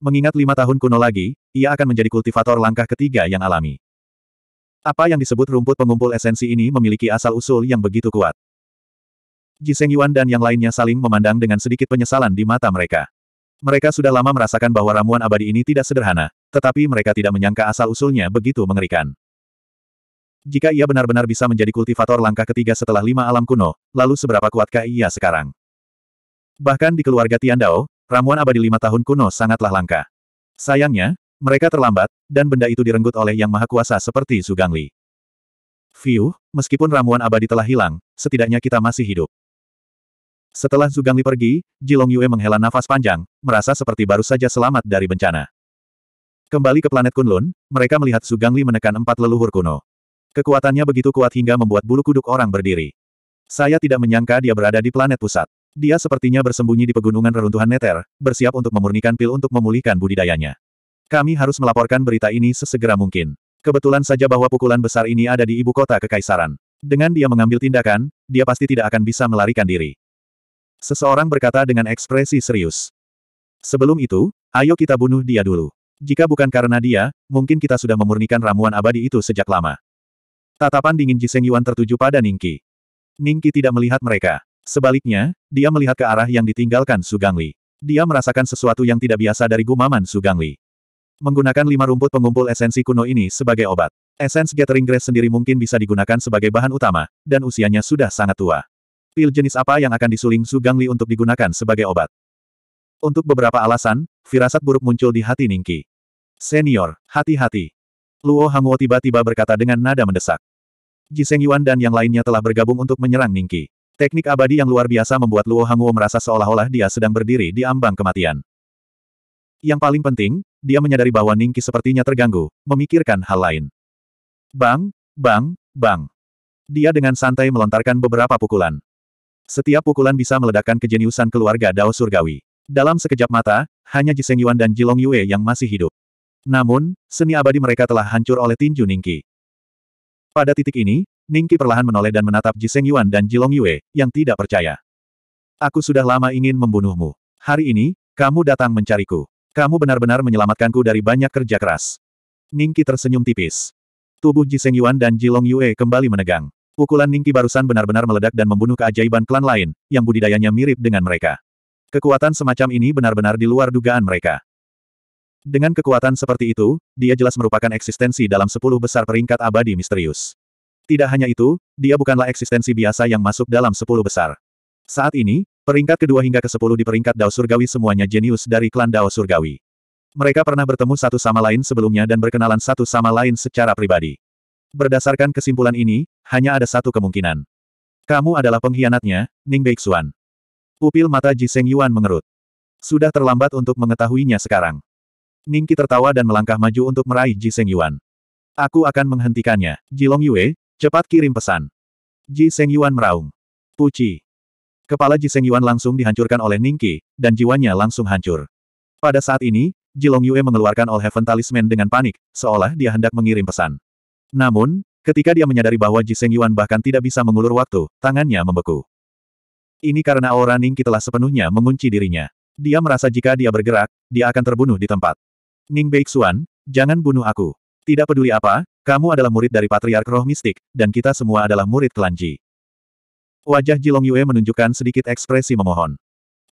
Mengingat lima tahun kuno lagi, ia akan menjadi kultivator langkah ketiga yang alami. Apa yang disebut rumput pengumpul esensi ini memiliki asal-usul yang begitu kuat. Jiseng Yuan dan yang lainnya saling memandang dengan sedikit penyesalan di mata mereka. Mereka sudah lama merasakan bahwa ramuan abadi ini tidak sederhana, tetapi mereka tidak menyangka asal-usulnya begitu mengerikan. Jika ia benar-benar bisa menjadi kultivator langkah ketiga setelah lima alam kuno, lalu seberapa kuatkah ia sekarang? Bahkan di keluarga Tian Dao? Ramuan abadi lima tahun kuno sangatlah langka. Sayangnya, mereka terlambat, dan benda itu direnggut oleh Yang Maha Kuasa seperti Zugangli. View, meskipun ramuan abadi telah hilang, setidaknya kita masih hidup. Setelah Zugangli pergi, Jilong Yue menghela nafas panjang, merasa seperti baru saja selamat dari bencana. Kembali ke planet Kunlun, mereka melihat Zugangli menekan empat leluhur kuno. Kekuatannya begitu kuat hingga membuat bulu kuduk orang berdiri. Saya tidak menyangka dia berada di planet pusat. Dia sepertinya bersembunyi di pegunungan reruntuhan Neter, bersiap untuk memurnikan pil untuk memulihkan budidayanya. Kami harus melaporkan berita ini sesegera mungkin. Kebetulan saja bahwa pukulan besar ini ada di ibu kota kekaisaran. Dengan dia mengambil tindakan, dia pasti tidak akan bisa melarikan diri. Seseorang berkata dengan ekspresi serius. Sebelum itu, ayo kita bunuh dia dulu. Jika bukan karena dia, mungkin kita sudah memurnikan ramuan abadi itu sejak lama. Tatapan dingin Jiseng Yuan tertuju pada Ningki. Ningki tidak melihat mereka. Sebaliknya, dia melihat ke arah yang ditinggalkan Sugangli. Dia merasakan sesuatu yang tidak biasa dari gumaman Sugangli. Menggunakan lima rumput pengumpul esensi kuno ini sebagai obat. Esens Gathering Grace sendiri mungkin bisa digunakan sebagai bahan utama, dan usianya sudah sangat tua. Pil jenis apa yang akan disuling Sugangli untuk digunakan sebagai obat? Untuk beberapa alasan, firasat buruk muncul di hati Ningki. Senior, hati-hati. Luo Hanguo tiba-tiba berkata dengan nada mendesak. Jiseng Yuan dan yang lainnya telah bergabung untuk menyerang Ningki. Teknik abadi yang luar biasa membuat Luo Hanguo merasa seolah-olah dia sedang berdiri di ambang kematian. Yang paling penting, dia menyadari bahwa Ningki sepertinya terganggu, memikirkan hal lain. Bang, bang, bang. Dia dengan santai melontarkan beberapa pukulan. Setiap pukulan bisa meledakkan kejeniusan keluarga Dao Surgawi. Dalam sekejap mata, hanya Jiseng Yuan dan Jilong Yue yang masih hidup. Namun, seni abadi mereka telah hancur oleh tinju Ningki. Pada titik ini, Ningki perlahan menoleh dan menatap Jiseng Yuan dan Jilong Yue, yang tidak percaya. Aku sudah lama ingin membunuhmu. Hari ini, kamu datang mencariku. Kamu benar-benar menyelamatkanku dari banyak kerja keras. Ningki tersenyum tipis. Tubuh Jiseng Yuan dan Jilong Yue kembali menegang. Pukulan Ningki barusan benar-benar meledak dan membunuh keajaiban klan lain, yang budidayanya mirip dengan mereka. Kekuatan semacam ini benar-benar di luar dugaan mereka. Dengan kekuatan seperti itu, dia jelas merupakan eksistensi dalam sepuluh besar peringkat abadi misterius. Tidak hanya itu, dia bukanlah eksistensi biasa yang masuk dalam sepuluh besar. Saat ini, peringkat kedua hingga ke sepuluh di peringkat Dao Surgawi semuanya jenius dari klan Dao Surgawi. Mereka pernah bertemu satu sama lain sebelumnya dan berkenalan satu sama lain secara pribadi. Berdasarkan kesimpulan ini, hanya ada satu kemungkinan. Kamu adalah pengkhianatnya, Ning Beixuan. Pupil mata Ji Seng Yuan mengerut. Sudah terlambat untuk mengetahuinya sekarang. Ningki tertawa dan melangkah maju untuk meraih Ji Seng Yuan. Aku akan menghentikannya. Jilong Yue, Cepat kirim pesan. Ji Seng Yuan meraung. Puci. Kepala Ji Seng Yuan langsung dihancurkan oleh Ningki, dan jiwanya langsung hancur. Pada saat ini, Jilong Yue mengeluarkan All Heaven Talisman dengan panik, seolah dia hendak mengirim pesan. Namun, ketika dia menyadari bahwa Ji Seng Yuan bahkan tidak bisa mengulur waktu, tangannya membeku. Ini karena aura Ningki telah sepenuhnya mengunci dirinya. Dia merasa jika dia bergerak, dia akan terbunuh di tempat. Ning Beixuan, jangan bunuh aku. Tidak peduli apa, kamu adalah murid dari Patriark Roh Mistik, dan kita semua adalah murid klan Wajah Jilong Yue menunjukkan sedikit ekspresi memohon.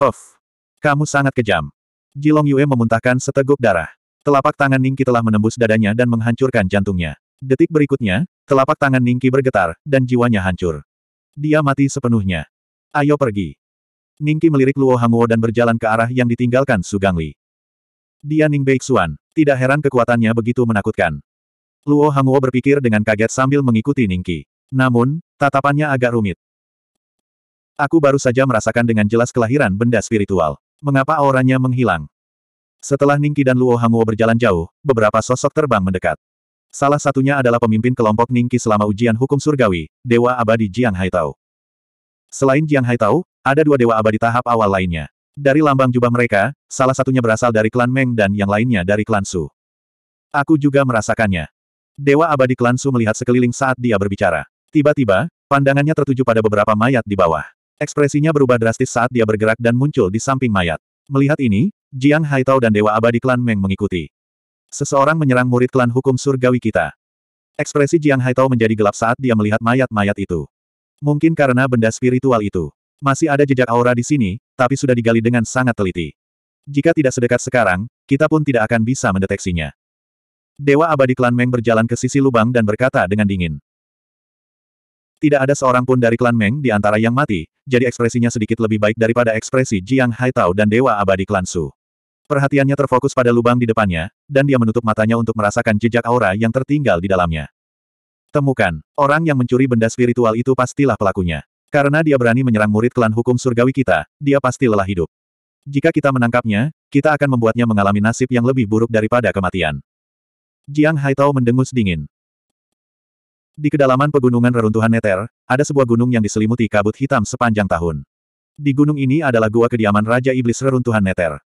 Of! Kamu sangat kejam. Jilong Yue memuntahkan seteguk darah. Telapak tangan Ningki telah menembus dadanya dan menghancurkan jantungnya. Detik berikutnya, telapak tangan Ningki bergetar, dan jiwanya hancur. Dia mati sepenuhnya. Ayo pergi. Ningki melirik Luo Hanguo dan berjalan ke arah yang ditinggalkan Sugangli. Dia Ning Beixuan, tidak heran kekuatannya begitu menakutkan. Luo Hanguo berpikir dengan kaget sambil mengikuti Ningki. Namun, tatapannya agak rumit. Aku baru saja merasakan dengan jelas kelahiran benda spiritual. Mengapa auranya menghilang? Setelah Ningki dan Luo Hanguo berjalan jauh, beberapa sosok terbang mendekat. Salah satunya adalah pemimpin kelompok Ningki selama ujian hukum surgawi, Dewa Abadi Jiang Haitao. Selain Jiang Haitao, ada dua Dewa Abadi tahap awal lainnya. Dari lambang jubah mereka, salah satunya berasal dari klan Meng dan yang lainnya dari klan Su. Aku juga merasakannya. Dewa abadi klan Su melihat sekeliling saat dia berbicara. Tiba-tiba, pandangannya tertuju pada beberapa mayat di bawah. Ekspresinya berubah drastis saat dia bergerak dan muncul di samping mayat. Melihat ini, Jiang Haitao dan Dewa Abadi Klan Meng mengikuti. Seseorang menyerang murid klan hukum surgawi kita. Ekspresi Jiang Haitao menjadi gelap saat dia melihat mayat-mayat itu. Mungkin karena benda spiritual itu. Masih ada jejak aura di sini, tapi sudah digali dengan sangat teliti. Jika tidak sedekat sekarang, kita pun tidak akan bisa mendeteksinya. Dewa abadi klan Meng berjalan ke sisi lubang dan berkata dengan dingin. Tidak ada seorang pun dari klan Meng di antara yang mati, jadi ekspresinya sedikit lebih baik daripada ekspresi Jiang Haitao dan Dewa abadi klan Su. Perhatiannya terfokus pada lubang di depannya, dan dia menutup matanya untuk merasakan jejak aura yang tertinggal di dalamnya. Temukan, orang yang mencuri benda spiritual itu pastilah pelakunya. Karena dia berani menyerang murid klan hukum surgawi kita, dia pasti lelah hidup. Jika kita menangkapnya, kita akan membuatnya mengalami nasib yang lebih buruk daripada kematian. Jiang Haitao mendengus dingin. Di kedalaman pegunungan reruntuhan Neter, ada sebuah gunung yang diselimuti kabut hitam sepanjang tahun. Di gunung ini adalah gua kediaman Raja Iblis reruntuhan Neter.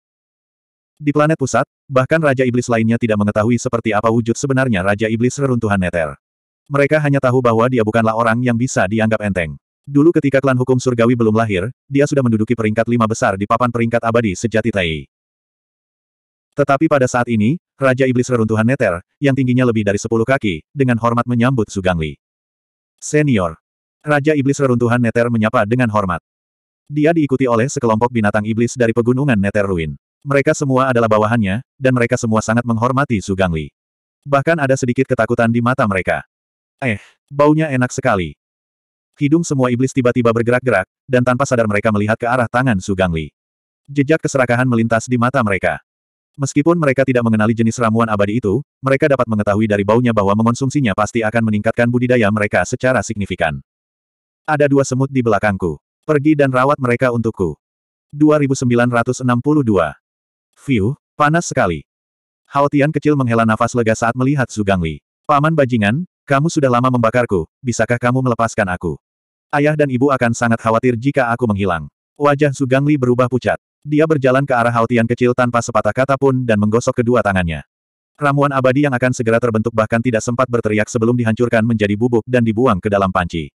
Di planet pusat, bahkan Raja Iblis lainnya tidak mengetahui seperti apa wujud sebenarnya Raja Iblis reruntuhan Neter. Mereka hanya tahu bahwa dia bukanlah orang yang bisa dianggap enteng. Dulu ketika klan hukum surgawi belum lahir, dia sudah menduduki peringkat lima besar di papan peringkat abadi sejati Tai. Tetapi pada saat ini, Raja Iblis Reruntuhan Neter, yang tingginya lebih dari sepuluh kaki, dengan hormat menyambut Sugangli. Senior. Raja Iblis Reruntuhan Neter menyapa dengan hormat. Dia diikuti oleh sekelompok binatang iblis dari pegunungan Neter Ruin. Mereka semua adalah bawahannya, dan mereka semua sangat menghormati Sugangli. Bahkan ada sedikit ketakutan di mata mereka. Eh, baunya enak sekali. Hidung semua iblis tiba-tiba bergerak-gerak, dan tanpa sadar mereka melihat ke arah tangan Sugangli. Jejak keserakahan melintas di mata mereka. Meskipun mereka tidak mengenali jenis ramuan abadi itu, mereka dapat mengetahui dari baunya bahwa mengonsumsinya pasti akan meningkatkan budidaya mereka secara signifikan. Ada dua semut di belakangku. Pergi dan rawat mereka untukku. 2962. View, panas sekali. Hao Tian kecil menghela nafas lega saat melihat Sugangli. Paman bajingan, kamu sudah lama membakarku, bisakah kamu melepaskan aku? Ayah dan ibu akan sangat khawatir jika aku menghilang. Wajah Sugangli berubah pucat. Dia berjalan ke arah Haltian kecil tanpa sepatah kata pun dan menggosok kedua tangannya. Ramuan abadi yang akan segera terbentuk bahkan tidak sempat berteriak sebelum dihancurkan menjadi bubuk dan dibuang ke dalam panci.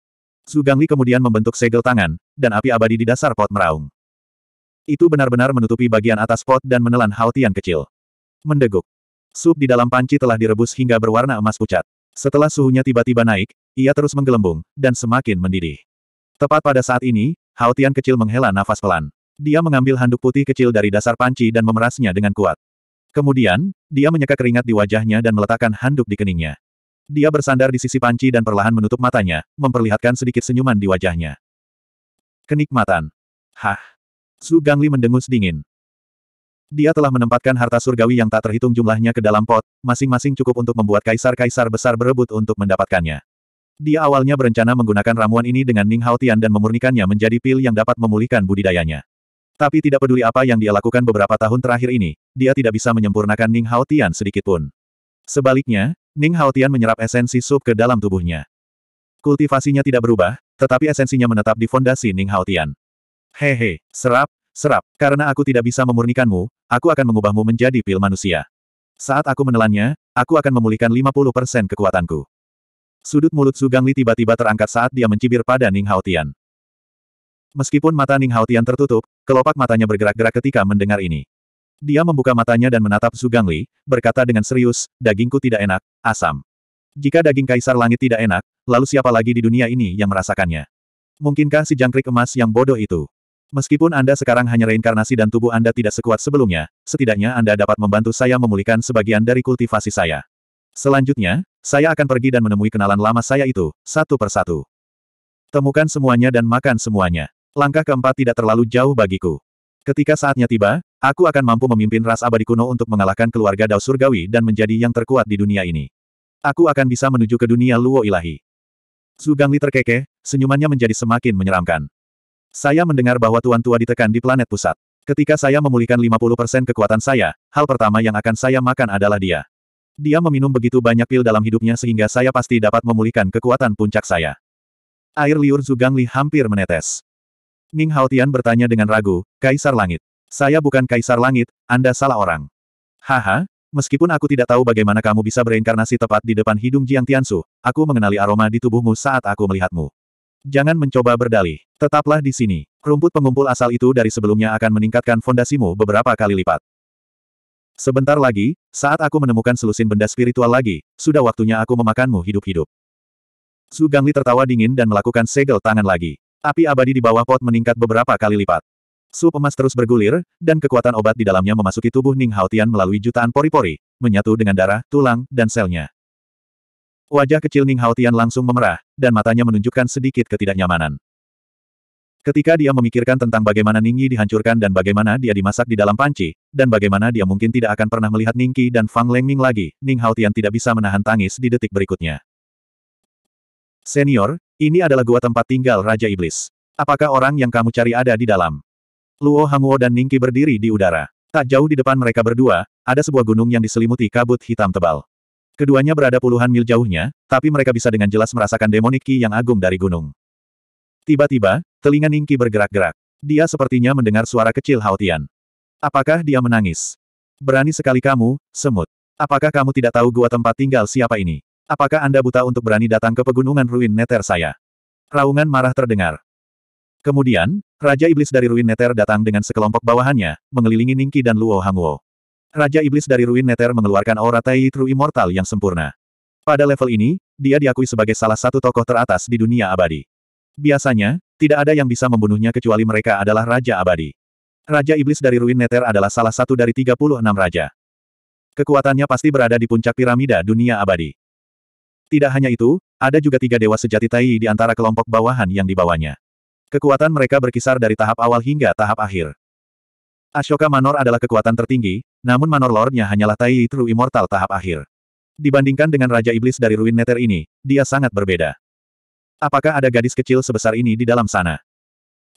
Zugangli kemudian membentuk segel tangan, dan api abadi di dasar pot meraung. Itu benar-benar menutupi bagian atas pot dan menelan Haltian kecil. Mendeguk. Sup di dalam panci telah direbus hingga berwarna emas pucat. Setelah suhunya tiba-tiba naik, ia terus menggelembung, dan semakin mendidih. Tepat pada saat ini, Haltian kecil menghela nafas pelan. Dia mengambil handuk putih kecil dari dasar panci dan memerasnya dengan kuat. Kemudian, dia menyeka keringat di wajahnya dan meletakkan handuk di keningnya. Dia bersandar di sisi panci dan perlahan menutup matanya, memperlihatkan sedikit senyuman di wajahnya. Kenikmatan. Hah. Su Gangli mendengus dingin. Dia telah menempatkan harta surgawi yang tak terhitung jumlahnya ke dalam pot, masing-masing cukup untuk membuat kaisar-kaisar besar berebut untuk mendapatkannya. Dia awalnya berencana menggunakan ramuan ini dengan Ning Haotian dan memurnikannya menjadi pil yang dapat memulihkan budidayanya. Tapi tidak peduli apa yang dia lakukan beberapa tahun terakhir ini, dia tidak bisa menyempurnakan Ning Hao Tian sedikitpun. Sebaliknya, Ning Hao Tian menyerap esensi sup ke dalam tubuhnya. Kultivasinya tidak berubah, tetapi esensinya menetap di fondasi Ning Hao Tian. Hehe, serap, serap, karena aku tidak bisa memurnikanmu, aku akan mengubahmu menjadi pil manusia. Saat aku menelannya, aku akan memulihkan 50% kekuatanku. Sudut mulut Su Gangli tiba-tiba terangkat saat dia mencibir pada Ning Hao Tian. Meskipun mata Ning Haotian tertutup, kelopak matanya bergerak-gerak ketika mendengar ini. Dia membuka matanya dan menatap Sugang Li, berkata dengan serius, dagingku tidak enak, asam. Jika daging kaisar langit tidak enak, lalu siapa lagi di dunia ini yang merasakannya? Mungkinkah si jangkrik emas yang bodoh itu? Meskipun Anda sekarang hanya reinkarnasi dan tubuh Anda tidak sekuat sebelumnya, setidaknya Anda dapat membantu saya memulihkan sebagian dari kultivasi saya. Selanjutnya, saya akan pergi dan menemui kenalan lama saya itu, satu persatu. Temukan semuanya dan makan semuanya. Langkah keempat tidak terlalu jauh bagiku. Ketika saatnya tiba, aku akan mampu memimpin ras abadi kuno untuk mengalahkan keluarga Dao Surgawi dan menjadi yang terkuat di dunia ini. Aku akan bisa menuju ke dunia Luo Ilahi. Zugangli terkekeh, senyumannya menjadi semakin menyeramkan. Saya mendengar bahwa tuan tua ditekan di planet pusat. Ketika saya memulihkan 50% kekuatan saya, hal pertama yang akan saya makan adalah dia. Dia meminum begitu banyak pil dalam hidupnya sehingga saya pasti dapat memulihkan kekuatan puncak saya. Air liur Zugangli hampir menetes. Ning Haotian bertanya dengan ragu, Kaisar Langit. Saya bukan Kaisar Langit, Anda salah orang. Haha, meskipun aku tidak tahu bagaimana kamu bisa bereinkarnasi tepat di depan hidung Jiang Tiansu, aku mengenali aroma di tubuhmu saat aku melihatmu. Jangan mencoba berdalih. Tetaplah di sini. Rumput pengumpul asal itu dari sebelumnya akan meningkatkan fondasimu beberapa kali lipat. Sebentar lagi, saat aku menemukan selusin benda spiritual lagi, sudah waktunya aku memakanmu hidup-hidup. Su Gangli tertawa dingin dan melakukan segel tangan lagi. Api abadi di bawah pot meningkat beberapa kali lipat. Sup emas terus bergulir, dan kekuatan obat di dalamnya memasuki tubuh Ning Haotian melalui jutaan pori-pori, menyatu dengan darah, tulang, dan selnya. Wajah kecil Ning Haotian langsung memerah, dan matanya menunjukkan sedikit ketidaknyamanan. Ketika dia memikirkan tentang bagaimana Ning Yi dihancurkan dan bagaimana dia dimasak di dalam panci, dan bagaimana dia mungkin tidak akan pernah melihat Ning Qi dan Fang Leng Ming lagi, Ning Haotian tidak bisa menahan tangis di detik berikutnya. Senior, ini adalah gua tempat tinggal Raja Iblis. Apakah orang yang kamu cari ada di dalam? Luo Hanguo dan Ningki berdiri di udara. Tak jauh di depan mereka berdua, ada sebuah gunung yang diselimuti kabut hitam tebal. Keduanya berada puluhan mil jauhnya, tapi mereka bisa dengan jelas merasakan demonik yang agung dari gunung. Tiba-tiba, telinga Ningki bergerak-gerak. Dia sepertinya mendengar suara kecil Haotian. Apakah dia menangis? Berani sekali kamu, semut. Apakah kamu tidak tahu gua tempat tinggal siapa ini? Apakah Anda buta untuk berani datang ke pegunungan ruin neter saya? Raungan marah terdengar. Kemudian, Raja Iblis dari ruin neter datang dengan sekelompok bawahannya, mengelilingi Ningki dan Luo Hangwo. Raja Iblis dari ruin neter mengeluarkan aura Tai True Immortal yang sempurna. Pada level ini, dia diakui sebagai salah satu tokoh teratas di dunia abadi. Biasanya, tidak ada yang bisa membunuhnya kecuali mereka adalah Raja Abadi. Raja Iblis dari Ruin Neter adalah salah satu dari 36 raja. Kekuatannya pasti berada di puncak piramida dunia abadi. Tidak hanya itu, ada juga tiga dewa sejati Tai di antara kelompok bawahan yang dibawanya. Kekuatan mereka berkisar dari tahap awal hingga tahap akhir. Ashoka Manor adalah kekuatan tertinggi, namun Manor Lord-nya hanyalah Tai True Immortal tahap akhir. Dibandingkan dengan Raja Iblis dari Ruin Nether ini, dia sangat berbeda. Apakah ada gadis kecil sebesar ini di dalam sana?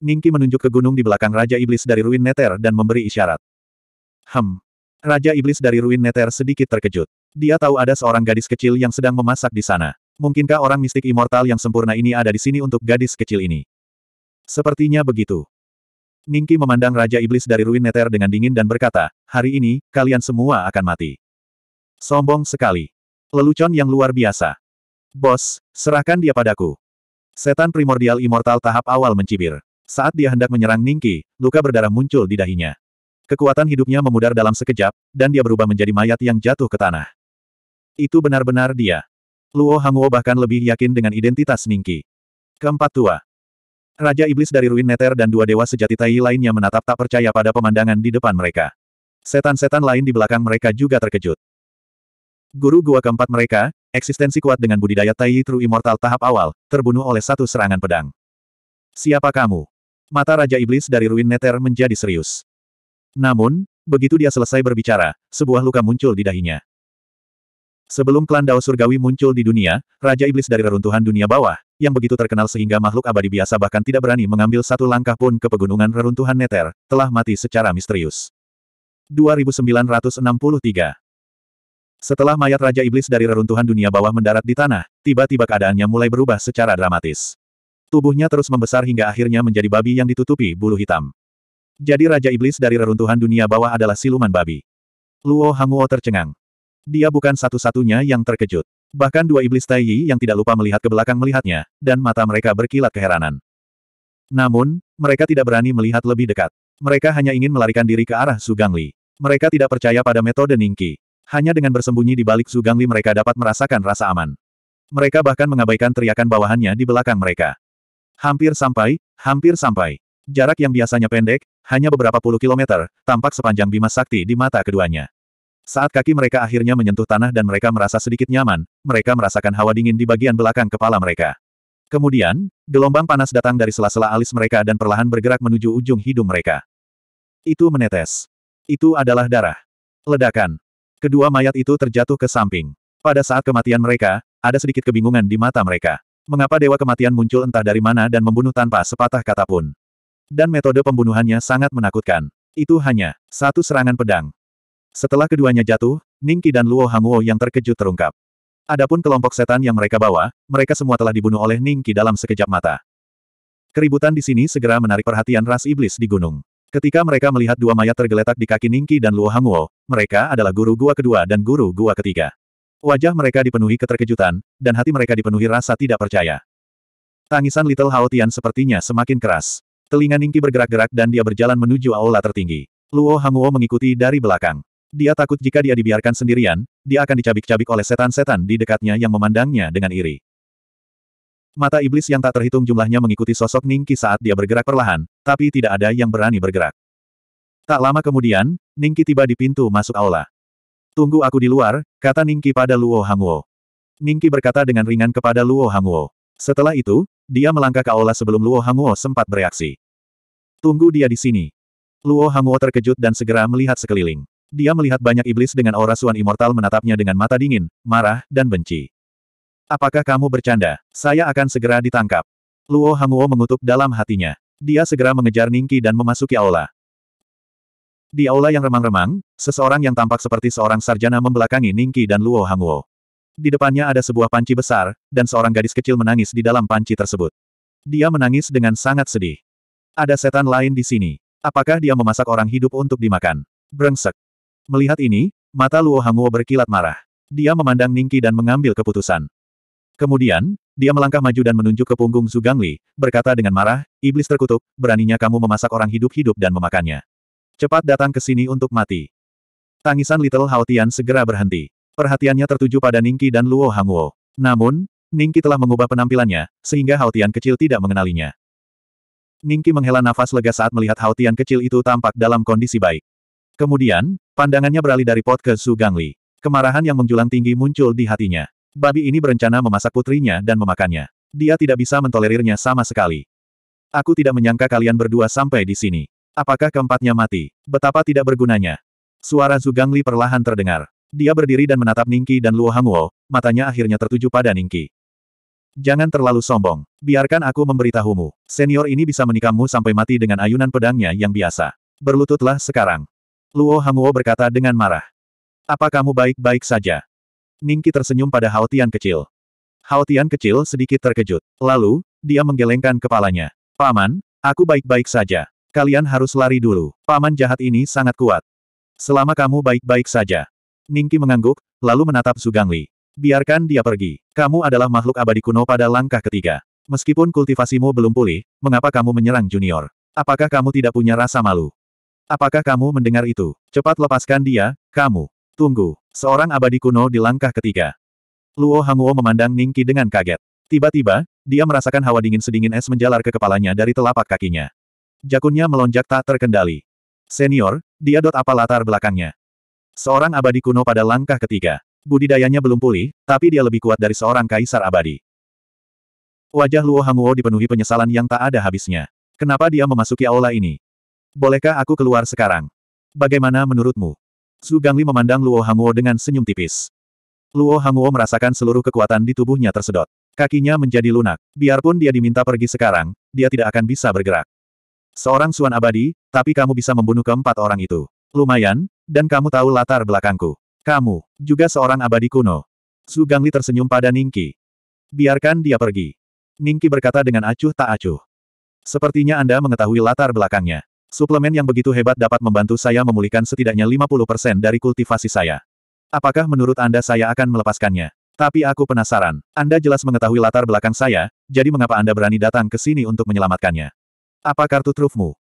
Ningki menunjuk ke gunung di belakang Raja Iblis dari Ruin Nether dan memberi isyarat. Hem. Raja Iblis dari Ruin Nether sedikit terkejut. Dia tahu ada seorang gadis kecil yang sedang memasak di sana. Mungkinkah orang mistik immortal yang sempurna ini ada di sini untuk gadis kecil ini? Sepertinya begitu. Ningki memandang Raja Iblis dari ruin Neter dengan dingin dan berkata, hari ini, kalian semua akan mati. Sombong sekali. Lelucon yang luar biasa. Bos, serahkan dia padaku. Setan primordial immortal tahap awal mencibir. Saat dia hendak menyerang Ningki, luka berdarah muncul di dahinya. Kekuatan hidupnya memudar dalam sekejap, dan dia berubah menjadi mayat yang jatuh ke tanah. Itu benar-benar dia. Luo Hangwo bahkan lebih yakin dengan identitas Ningki. Keempat tua. Raja Iblis dari Ruin Neter dan dua dewa sejati Tai lainnya menatap tak percaya pada pemandangan di depan mereka. Setan-setan lain di belakang mereka juga terkejut. Guru gua keempat mereka, eksistensi kuat dengan budidaya Tai True Immortal tahap awal, terbunuh oleh satu serangan pedang. Siapa kamu? Mata Raja Iblis dari Ruin Neter menjadi serius. Namun, begitu dia selesai berbicara, sebuah luka muncul di dahinya. Sebelum klan Dao Surgawi muncul di dunia, Raja Iblis dari reruntuhan dunia bawah, yang begitu terkenal sehingga makhluk abadi biasa bahkan tidak berani mengambil satu langkah pun ke pegunungan reruntuhan Neter, telah mati secara misterius. 2963 Setelah mayat Raja Iblis dari reruntuhan dunia bawah mendarat di tanah, tiba-tiba keadaannya mulai berubah secara dramatis. Tubuhnya terus membesar hingga akhirnya menjadi babi yang ditutupi bulu hitam. Jadi Raja Iblis dari reruntuhan dunia bawah adalah siluman babi. Luo Hanguo tercengang. Dia bukan satu-satunya yang terkejut. Bahkan dua iblis Taiyi yang tidak lupa melihat ke belakang melihatnya, dan mata mereka berkilat keheranan. Namun, mereka tidak berani melihat lebih dekat. Mereka hanya ingin melarikan diri ke arah Sugangli. Mereka tidak percaya pada metode Ningki. Hanya dengan bersembunyi di balik Sugangli mereka dapat merasakan rasa aman. Mereka bahkan mengabaikan teriakan bawahannya di belakang mereka. Hampir sampai, hampir sampai. Jarak yang biasanya pendek, hanya beberapa puluh kilometer, tampak sepanjang bima sakti di mata keduanya. Saat kaki mereka akhirnya menyentuh tanah dan mereka merasa sedikit nyaman, mereka merasakan hawa dingin di bagian belakang kepala mereka. Kemudian, gelombang panas datang dari sela-sela alis mereka dan perlahan bergerak menuju ujung hidung mereka. Itu menetes. Itu adalah darah. Ledakan. Kedua mayat itu terjatuh ke samping. Pada saat kematian mereka, ada sedikit kebingungan di mata mereka. Mengapa dewa kematian muncul entah dari mana dan membunuh tanpa sepatah kata pun. Dan metode pembunuhannya sangat menakutkan. Itu hanya satu serangan pedang. Setelah keduanya jatuh, Ningqi dan Luo Hanguo yang terkejut terungkap. Adapun kelompok setan yang mereka bawa, mereka semua telah dibunuh oleh Ningqi dalam sekejap mata. Keributan di sini segera menarik perhatian ras iblis di gunung. Ketika mereka melihat dua mayat tergeletak di kaki Ningqi dan Luo Hanguo, mereka adalah guru gua kedua dan guru gua ketiga. Wajah mereka dipenuhi keterkejutan, dan hati mereka dipenuhi rasa tidak percaya. Tangisan Little Haotian sepertinya semakin keras. Telinga Ningqi bergerak-gerak dan dia berjalan menuju aula tertinggi. Luo Hanguo mengikuti dari belakang. Dia takut jika dia dibiarkan sendirian, dia akan dicabik-cabik oleh setan-setan di dekatnya yang memandangnya dengan iri. Mata iblis yang tak terhitung jumlahnya mengikuti sosok Ningki saat dia bergerak perlahan, tapi tidak ada yang berani bergerak. Tak lama kemudian, Ningki tiba di pintu masuk aula. Tunggu aku di luar, kata Ningki pada Luo Hangwo. Ningki berkata dengan ringan kepada Luo Hangwo. Setelah itu, dia melangkah ke aula sebelum Luo Hangwo sempat bereaksi. Tunggu dia di sini. Luo Hangwo terkejut dan segera melihat sekeliling. Dia melihat banyak iblis dengan aura Suan Immortal menatapnya dengan mata dingin, marah, dan benci. Apakah kamu bercanda? Saya akan segera ditangkap. Luo Hanguo mengutuk dalam hatinya. Dia segera mengejar Ningki dan memasuki aula. Di aula yang remang-remang, seseorang yang tampak seperti seorang sarjana membelakangi Ningki dan Luo Hanguo. Di depannya ada sebuah panci besar, dan seorang gadis kecil menangis di dalam panci tersebut. Dia menangis dengan sangat sedih. Ada setan lain di sini. Apakah dia memasak orang hidup untuk dimakan? Brengsek. Melihat ini, mata Luo Hanguo berkilat marah. Dia memandang Ningki dan mengambil keputusan. Kemudian, dia melangkah maju dan menunjuk ke punggung Zugangli, berkata dengan marah, Iblis terkutuk, beraninya kamu memasak orang hidup-hidup dan memakannya. Cepat datang ke sini untuk mati. Tangisan Little Haotian segera berhenti. Perhatiannya tertuju pada Ningki dan Luo Hanguo. Namun, Ningki telah mengubah penampilannya, sehingga Haotian kecil tidak mengenalinya. Ningki menghela nafas lega saat melihat Haotian kecil itu tampak dalam kondisi baik. Kemudian, Pandangannya beralih dari pot ke Su Gangli. Kemarahan yang menjulang tinggi muncul di hatinya. Babi ini berencana memasak putrinya dan memakannya. Dia tidak bisa mentolerirnya sama sekali. Aku tidak menyangka kalian berdua sampai di sini. Apakah keempatnya mati? Betapa tidak bergunanya. Suara Gangli perlahan terdengar. Dia berdiri dan menatap Ningki dan Luo Hangwo. matanya akhirnya tertuju pada Ningki. Jangan terlalu sombong. Biarkan aku memberitahumu. Senior ini bisa menikammu sampai mati dengan ayunan pedangnya yang biasa. Berlututlah sekarang. Luo Hanguo berkata dengan marah. Apa kamu baik-baik saja? Ningki tersenyum pada Hao Tian kecil. Hao Tian kecil sedikit terkejut. Lalu, dia menggelengkan kepalanya. Paman, aku baik-baik saja. Kalian harus lari dulu. Paman jahat ini sangat kuat. Selama kamu baik-baik saja. Ningki mengangguk, lalu menatap Sugangli. Biarkan dia pergi. Kamu adalah makhluk abadi kuno pada langkah ketiga. Meskipun kultivasimu belum pulih, mengapa kamu menyerang junior? Apakah kamu tidak punya rasa malu? Apakah kamu mendengar itu? Cepat lepaskan dia, kamu. Tunggu. Seorang abadi kuno di langkah ketiga. Luo Hanguo memandang Ningki dengan kaget. Tiba-tiba, dia merasakan hawa dingin sedingin es menjalar ke kepalanya dari telapak kakinya. Jakunnya melonjak tak terkendali. Senior, dia dot apa latar belakangnya. Seorang abadi kuno pada langkah ketiga. Budidayanya belum pulih, tapi dia lebih kuat dari seorang kaisar abadi. Wajah Luo Hanguo dipenuhi penyesalan yang tak ada habisnya. Kenapa dia memasuki aula ini? Bolehkah aku keluar sekarang? Bagaimana menurutmu? Su Gangli memandang Luo Hanguo dengan senyum tipis. Luo Hanguo merasakan seluruh kekuatan di tubuhnya tersedot. Kakinya menjadi lunak. Biarpun dia diminta pergi sekarang, dia tidak akan bisa bergerak. Seorang suan abadi, tapi kamu bisa membunuh keempat orang itu. Lumayan, dan kamu tahu latar belakangku. Kamu, juga seorang abadi kuno. Su Gangli tersenyum pada Ningki. Biarkan dia pergi. Ningki berkata dengan acuh tak acuh. Sepertinya Anda mengetahui latar belakangnya. Suplemen yang begitu hebat dapat membantu saya memulihkan setidaknya 50% dari kultivasi saya. Apakah menurut Anda saya akan melepaskannya? Tapi aku penasaran. Anda jelas mengetahui latar belakang saya, jadi mengapa Anda berani datang ke sini untuk menyelamatkannya? Apa kartu trufmu?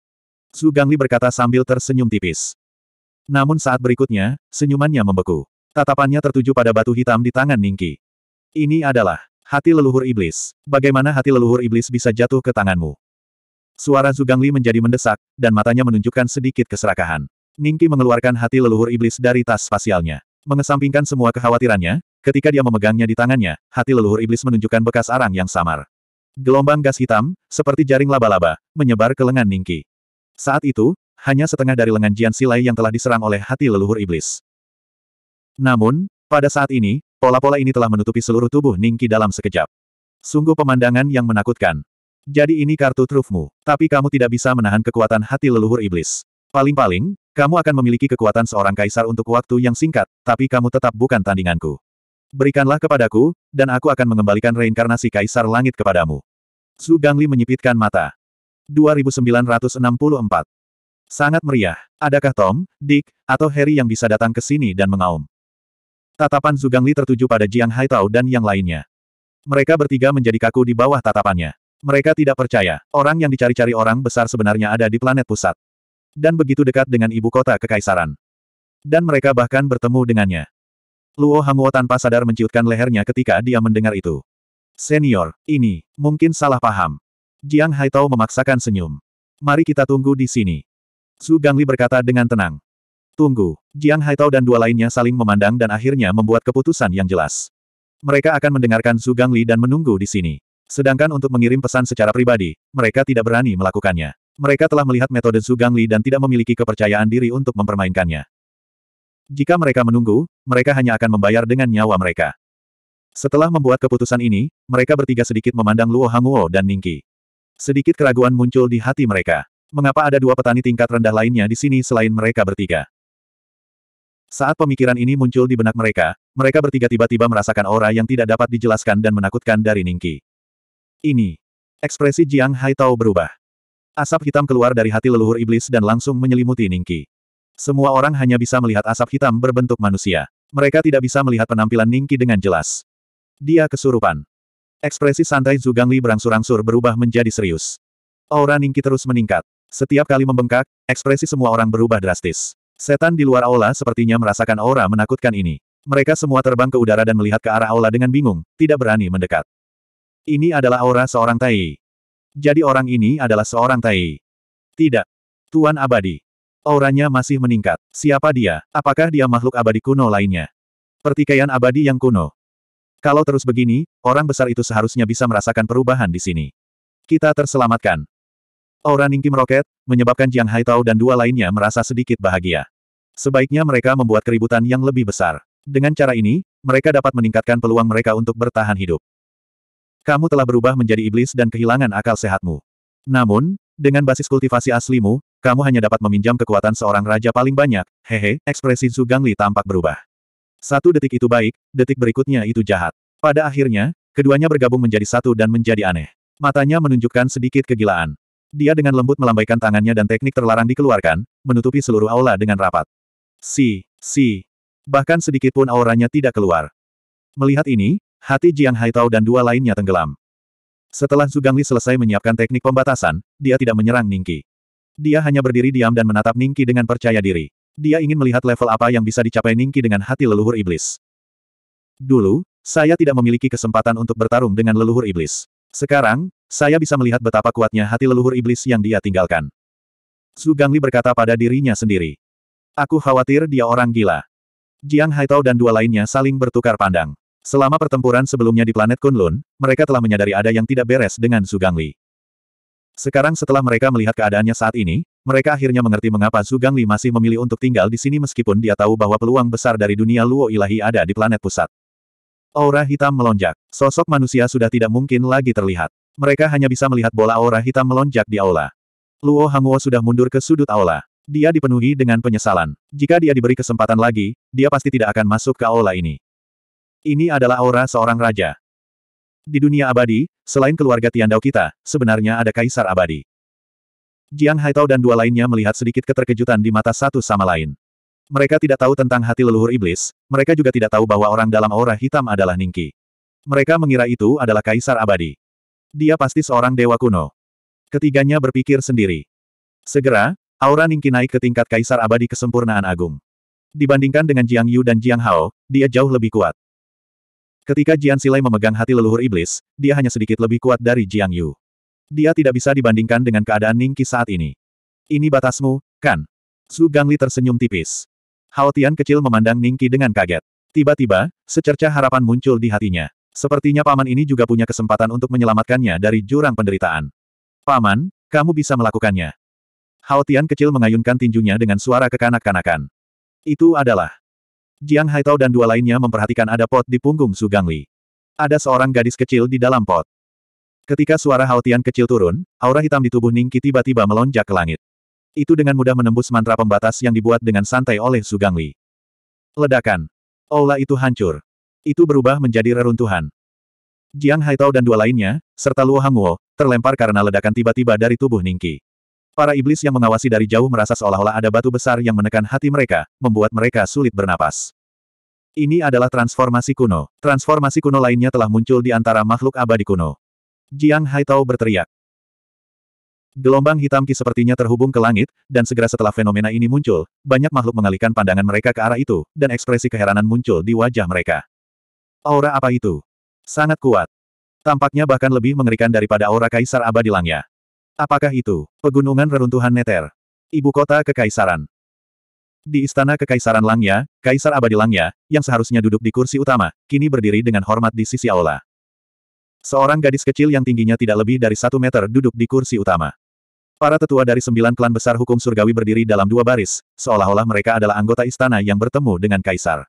Su Gangli berkata sambil tersenyum tipis. Namun saat berikutnya, senyumannya membeku. Tatapannya tertuju pada batu hitam di tangan Ningki. Ini adalah hati leluhur iblis. Bagaimana hati leluhur iblis bisa jatuh ke tanganmu? Suara Zugangli menjadi mendesak, dan matanya menunjukkan sedikit keserakahan. Ningki mengeluarkan hati leluhur iblis dari tas spasialnya. Mengesampingkan semua kekhawatirannya, ketika dia memegangnya di tangannya, hati leluhur iblis menunjukkan bekas arang yang samar. Gelombang gas hitam, seperti jaring laba-laba, menyebar ke lengan Ningki. Saat itu, hanya setengah dari lengan Jian Silai yang telah diserang oleh hati leluhur iblis. Namun, pada saat ini, pola-pola ini telah menutupi seluruh tubuh Ningki dalam sekejap. Sungguh pemandangan yang menakutkan. Jadi ini kartu trufmu, tapi kamu tidak bisa menahan kekuatan hati leluhur iblis. Paling-paling, kamu akan memiliki kekuatan seorang kaisar untuk waktu yang singkat, tapi kamu tetap bukan tandinganku. Berikanlah kepadaku, dan aku akan mengembalikan reinkarnasi kaisar langit kepadamu. Su Gangli menyipitkan mata. 2964. Sangat meriah. Adakah Tom, Dick, atau Harry yang bisa datang ke sini dan mengaum? Tatapan Zugangli tertuju pada Jiang Haitao dan yang lainnya. Mereka bertiga menjadi kaku di bawah tatapannya. Mereka tidak percaya, orang yang dicari-cari orang besar sebenarnya ada di planet pusat. Dan begitu dekat dengan ibu kota kekaisaran. Dan mereka bahkan bertemu dengannya. Luo Hanguo tanpa sadar menciutkan lehernya ketika dia mendengar itu. Senior, ini, mungkin salah paham. Jiang Haitao memaksakan senyum. Mari kita tunggu di sini. Su Gangli berkata dengan tenang. Tunggu, Jiang Haitao dan dua lainnya saling memandang dan akhirnya membuat keputusan yang jelas. Mereka akan mendengarkan Su Gangli dan menunggu di sini. Sedangkan untuk mengirim pesan secara pribadi, mereka tidak berani melakukannya. Mereka telah melihat metode Su Gangli dan tidak memiliki kepercayaan diri untuk mempermainkannya. Jika mereka menunggu, mereka hanya akan membayar dengan nyawa mereka. Setelah membuat keputusan ini, mereka bertiga sedikit memandang Luo Hanguo dan Ningqi. Sedikit keraguan muncul di hati mereka. Mengapa ada dua petani tingkat rendah lainnya di sini selain mereka bertiga? Saat pemikiran ini muncul di benak mereka, mereka bertiga tiba-tiba merasakan aura yang tidak dapat dijelaskan dan menakutkan dari Ningqi. Ini. Ekspresi Jiang Haitao berubah. Asap hitam keluar dari hati leluhur iblis dan langsung menyelimuti Ningki. Semua orang hanya bisa melihat asap hitam berbentuk manusia. Mereka tidak bisa melihat penampilan Ningki dengan jelas. Dia kesurupan. Ekspresi santai Zugangli berangsur-angsur berubah menjadi serius. Aura Ningki terus meningkat. Setiap kali membengkak, ekspresi semua orang berubah drastis. Setan di luar aula sepertinya merasakan aura menakutkan ini. Mereka semua terbang ke udara dan melihat ke arah aula dengan bingung, tidak berani mendekat. Ini adalah aura seorang Tai. Jadi orang ini adalah seorang Tai. Tidak. Tuan abadi. Auranya masih meningkat. Siapa dia? Apakah dia makhluk abadi kuno lainnya? Pertikaian abadi yang kuno. Kalau terus begini, orang besar itu seharusnya bisa merasakan perubahan di sini. Kita terselamatkan. Aura Ningki meroket, menyebabkan Jiang Haitao dan dua lainnya merasa sedikit bahagia. Sebaiknya mereka membuat keributan yang lebih besar. Dengan cara ini, mereka dapat meningkatkan peluang mereka untuk bertahan hidup. Kamu telah berubah menjadi iblis dan kehilangan akal sehatmu. Namun, dengan basis kultivasi aslimu, kamu hanya dapat meminjam kekuatan seorang raja paling banyak, hehe, ekspresi Gangli tampak berubah. Satu detik itu baik, detik berikutnya itu jahat. Pada akhirnya, keduanya bergabung menjadi satu dan menjadi aneh. Matanya menunjukkan sedikit kegilaan. Dia dengan lembut melambaikan tangannya dan teknik terlarang dikeluarkan, menutupi seluruh aula dengan rapat. Si, si. Bahkan sedikit pun auranya tidak keluar. Melihat ini, Hati Jiang Haitao dan dua lainnya tenggelam. Setelah Zugangli selesai menyiapkan teknik pembatasan, dia tidak menyerang Ningki. Dia hanya berdiri diam dan menatap Ningki dengan percaya diri. Dia ingin melihat level apa yang bisa dicapai Ningki dengan hati leluhur iblis. Dulu, saya tidak memiliki kesempatan untuk bertarung dengan leluhur iblis. Sekarang, saya bisa melihat betapa kuatnya hati leluhur iblis yang dia tinggalkan. Su Gangli berkata pada dirinya sendiri. Aku khawatir dia orang gila. Jiang Haitao dan dua lainnya saling bertukar pandang. Selama pertempuran sebelumnya di planet Kunlun, mereka telah menyadari ada yang tidak beres dengan Sugangli. Li. Sekarang setelah mereka melihat keadaannya saat ini, mereka akhirnya mengerti mengapa Sugangli Li masih memilih untuk tinggal di sini meskipun dia tahu bahwa peluang besar dari dunia Luo Ilahi ada di planet pusat. Aura hitam melonjak. Sosok manusia sudah tidak mungkin lagi terlihat. Mereka hanya bisa melihat bola aura hitam melonjak di aula. Luo Hanguo sudah mundur ke sudut aula. Dia dipenuhi dengan penyesalan. Jika dia diberi kesempatan lagi, dia pasti tidak akan masuk ke aula ini. Ini adalah aura seorang raja. Di dunia abadi, selain keluarga Tian Dao kita, sebenarnya ada kaisar abadi. Jiang Haitao dan dua lainnya melihat sedikit keterkejutan di mata satu sama lain. Mereka tidak tahu tentang hati leluhur iblis, mereka juga tidak tahu bahwa orang dalam aura hitam adalah Ningki. Mereka mengira itu adalah kaisar abadi. Dia pasti seorang dewa kuno. Ketiganya berpikir sendiri. Segera, aura Ningki naik ke tingkat kaisar abadi kesempurnaan agung. Dibandingkan dengan Jiang Yu dan Jiang Hao, dia jauh lebih kuat. Ketika Jian Silai memegang hati leluhur iblis, dia hanya sedikit lebih kuat dari Jiang Yu. Dia tidak bisa dibandingkan dengan keadaan Ningki saat ini. Ini batasmu, kan? Su Gangli tersenyum tipis. Hao Tian kecil memandang Ningki dengan kaget. Tiba-tiba, secerca harapan muncul di hatinya. Sepertinya paman ini juga punya kesempatan untuk menyelamatkannya dari jurang penderitaan. Paman, kamu bisa melakukannya. Hao Tian kecil mengayunkan tinjunya dengan suara kekanak-kanakan. Itu adalah Jiang Haitao dan dua lainnya memperhatikan ada pot di punggung Su Gangli. Ada seorang gadis kecil di dalam pot. Ketika suara Haotian kecil turun, aura hitam di tubuh Ningki tiba-tiba melonjak ke langit. Itu dengan mudah menembus mantra pembatas yang dibuat dengan santai oleh Su Gangli. Ledakan. Aula itu hancur. Itu berubah menjadi reruntuhan. Jiang Haitao dan dua lainnya, serta Luo Hangguo, terlempar karena ledakan tiba-tiba dari tubuh Ningki. Para iblis yang mengawasi dari jauh merasa seolah-olah ada batu besar yang menekan hati mereka, membuat mereka sulit bernapas. Ini adalah transformasi kuno. Transformasi kuno lainnya telah muncul di antara makhluk abadi kuno. Jiang Haitao berteriak. Gelombang hitam ki sepertinya terhubung ke langit, dan segera setelah fenomena ini muncul, banyak makhluk mengalihkan pandangan mereka ke arah itu, dan ekspresi keheranan muncul di wajah mereka. Aura apa itu? Sangat kuat. Tampaknya bahkan lebih mengerikan daripada aura kaisar abadi langya. Apakah itu? Pegunungan reruntuhan Neter. Ibu kota kekaisaran. Di istana kekaisaran Langya, Kaisar Abadi Langya, yang seharusnya duduk di kursi utama, kini berdiri dengan hormat di sisi aula. Seorang gadis kecil yang tingginya tidak lebih dari satu meter duduk di kursi utama. Para tetua dari sembilan klan besar hukum surgawi berdiri dalam dua baris, seolah-olah mereka adalah anggota istana yang bertemu dengan kaisar.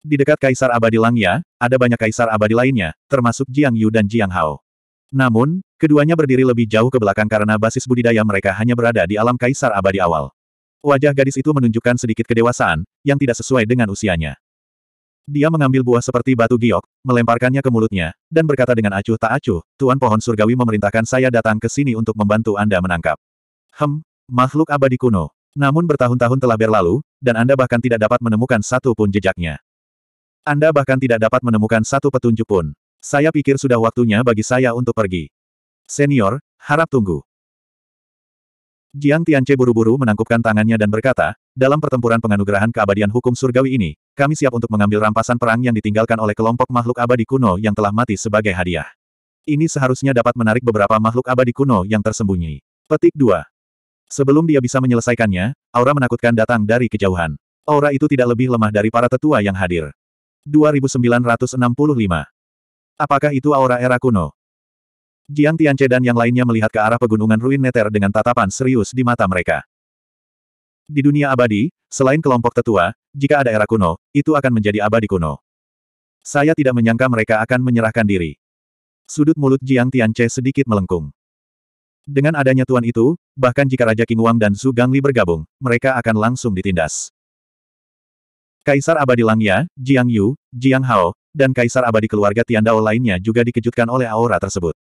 Di dekat kaisar abadi Langya, ada banyak kaisar abadi lainnya, termasuk Jiang Yu dan Jiang Hao. Namun, keduanya berdiri lebih jauh ke belakang karena basis budidaya mereka hanya berada di alam kaisar abadi awal. Wajah gadis itu menunjukkan sedikit kedewasaan, yang tidak sesuai dengan usianya. Dia mengambil buah seperti batu giok, melemparkannya ke mulutnya, dan berkata dengan acuh tak acuh, Tuan Pohon Surgawi memerintahkan saya datang ke sini untuk membantu Anda menangkap. Hem, makhluk abadi kuno. Namun bertahun-tahun telah berlalu, dan Anda bahkan tidak dapat menemukan satu pun jejaknya. Anda bahkan tidak dapat menemukan satu petunjuk pun. Saya pikir sudah waktunya bagi saya untuk pergi. Senior, harap tunggu. Jiang Tianche buru-buru menangkupkan tangannya dan berkata, dalam pertempuran penganugerahan keabadian hukum surgawi ini, kami siap untuk mengambil rampasan perang yang ditinggalkan oleh kelompok makhluk abadi kuno yang telah mati sebagai hadiah. Ini seharusnya dapat menarik beberapa makhluk abadi kuno yang tersembunyi. Petik 2. Sebelum dia bisa menyelesaikannya, aura menakutkan datang dari kejauhan. Aura itu tidak lebih lemah dari para tetua yang hadir. 2965. Apakah itu aura era kuno? Jiang Tianche dan yang lainnya melihat ke arah pegunungan ruin Neter dengan tatapan serius di mata mereka. Di dunia abadi, selain kelompok tetua, jika ada era kuno, itu akan menjadi abadi kuno. Saya tidak menyangka mereka akan menyerahkan diri. Sudut mulut Jiang Tianche sedikit melengkung. Dengan adanya tuan itu, bahkan jika Raja King Wang dan Zhu Gangli bergabung, mereka akan langsung ditindas. Kaisar abadi Langya, Jiang Yu, Jiang Hao, dan Kaisar abadi keluarga Tiandao lainnya juga dikejutkan oleh aura tersebut.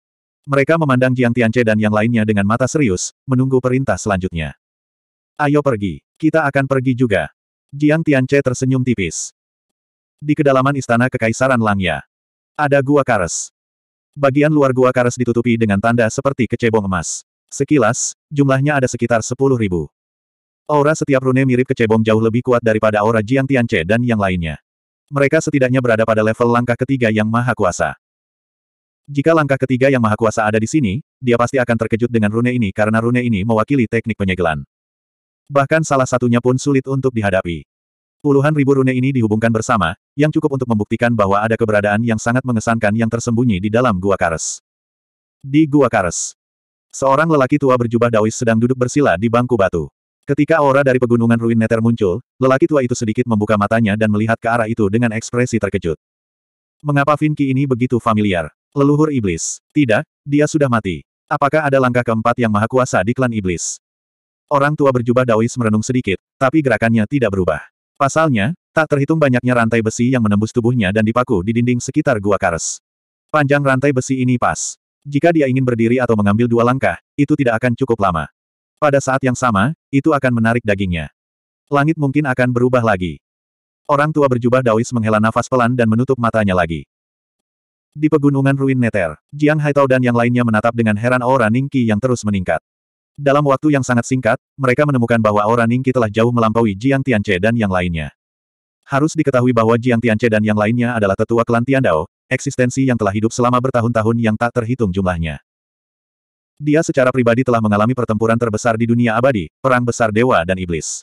Mereka memandang Jiang Tianche dan yang lainnya dengan mata serius, menunggu perintah selanjutnya. Ayo pergi. Kita akan pergi juga. Jiang Tianche tersenyum tipis. Di kedalaman istana kekaisaran Langya. Ada gua kares. Bagian luar gua kares ditutupi dengan tanda seperti kecebong emas. Sekilas, jumlahnya ada sekitar sepuluh ribu. Aura setiap rune mirip kecebong jauh lebih kuat daripada aura Jiang Tianche dan yang lainnya. Mereka setidaknya berada pada level langkah ketiga yang maha kuasa. Jika langkah ketiga yang maha kuasa ada di sini, dia pasti akan terkejut dengan rune ini karena rune ini mewakili teknik penyegelan. Bahkan salah satunya pun sulit untuk dihadapi. Puluhan ribu rune ini dihubungkan bersama, yang cukup untuk membuktikan bahwa ada keberadaan yang sangat mengesankan yang tersembunyi di dalam Gua Kares. Di Gua Kares, seorang lelaki tua berjubah dawis sedang duduk bersila di bangku batu. Ketika aura dari pegunungan ruin neter muncul, lelaki tua itu sedikit membuka matanya dan melihat ke arah itu dengan ekspresi terkejut. Mengapa Vinky ini begitu familiar? Leluhur Iblis. Tidak, dia sudah mati. Apakah ada langkah keempat yang maha kuasa di klan Iblis? Orang tua berjubah Daois merenung sedikit, tapi gerakannya tidak berubah. Pasalnya, tak terhitung banyaknya rantai besi yang menembus tubuhnya dan dipaku di dinding sekitar gua kares. Panjang rantai besi ini pas. Jika dia ingin berdiri atau mengambil dua langkah, itu tidak akan cukup lama. Pada saat yang sama, itu akan menarik dagingnya. Langit mungkin akan berubah lagi. Orang tua berjubah Daois menghela nafas pelan dan menutup matanya lagi. Di pegunungan ruin Neter, Jiang Haitao dan yang lainnya menatap dengan heran aura Ningqi yang terus meningkat. Dalam waktu yang sangat singkat, mereka menemukan bahwa aura Ningqi telah jauh melampaui Jiang Tianche dan yang lainnya. Harus diketahui bahwa Jiang Tianche dan yang lainnya adalah tetua klan Dao, eksistensi yang telah hidup selama bertahun-tahun yang tak terhitung jumlahnya. Dia secara pribadi telah mengalami pertempuran terbesar di dunia abadi, perang besar dewa dan iblis.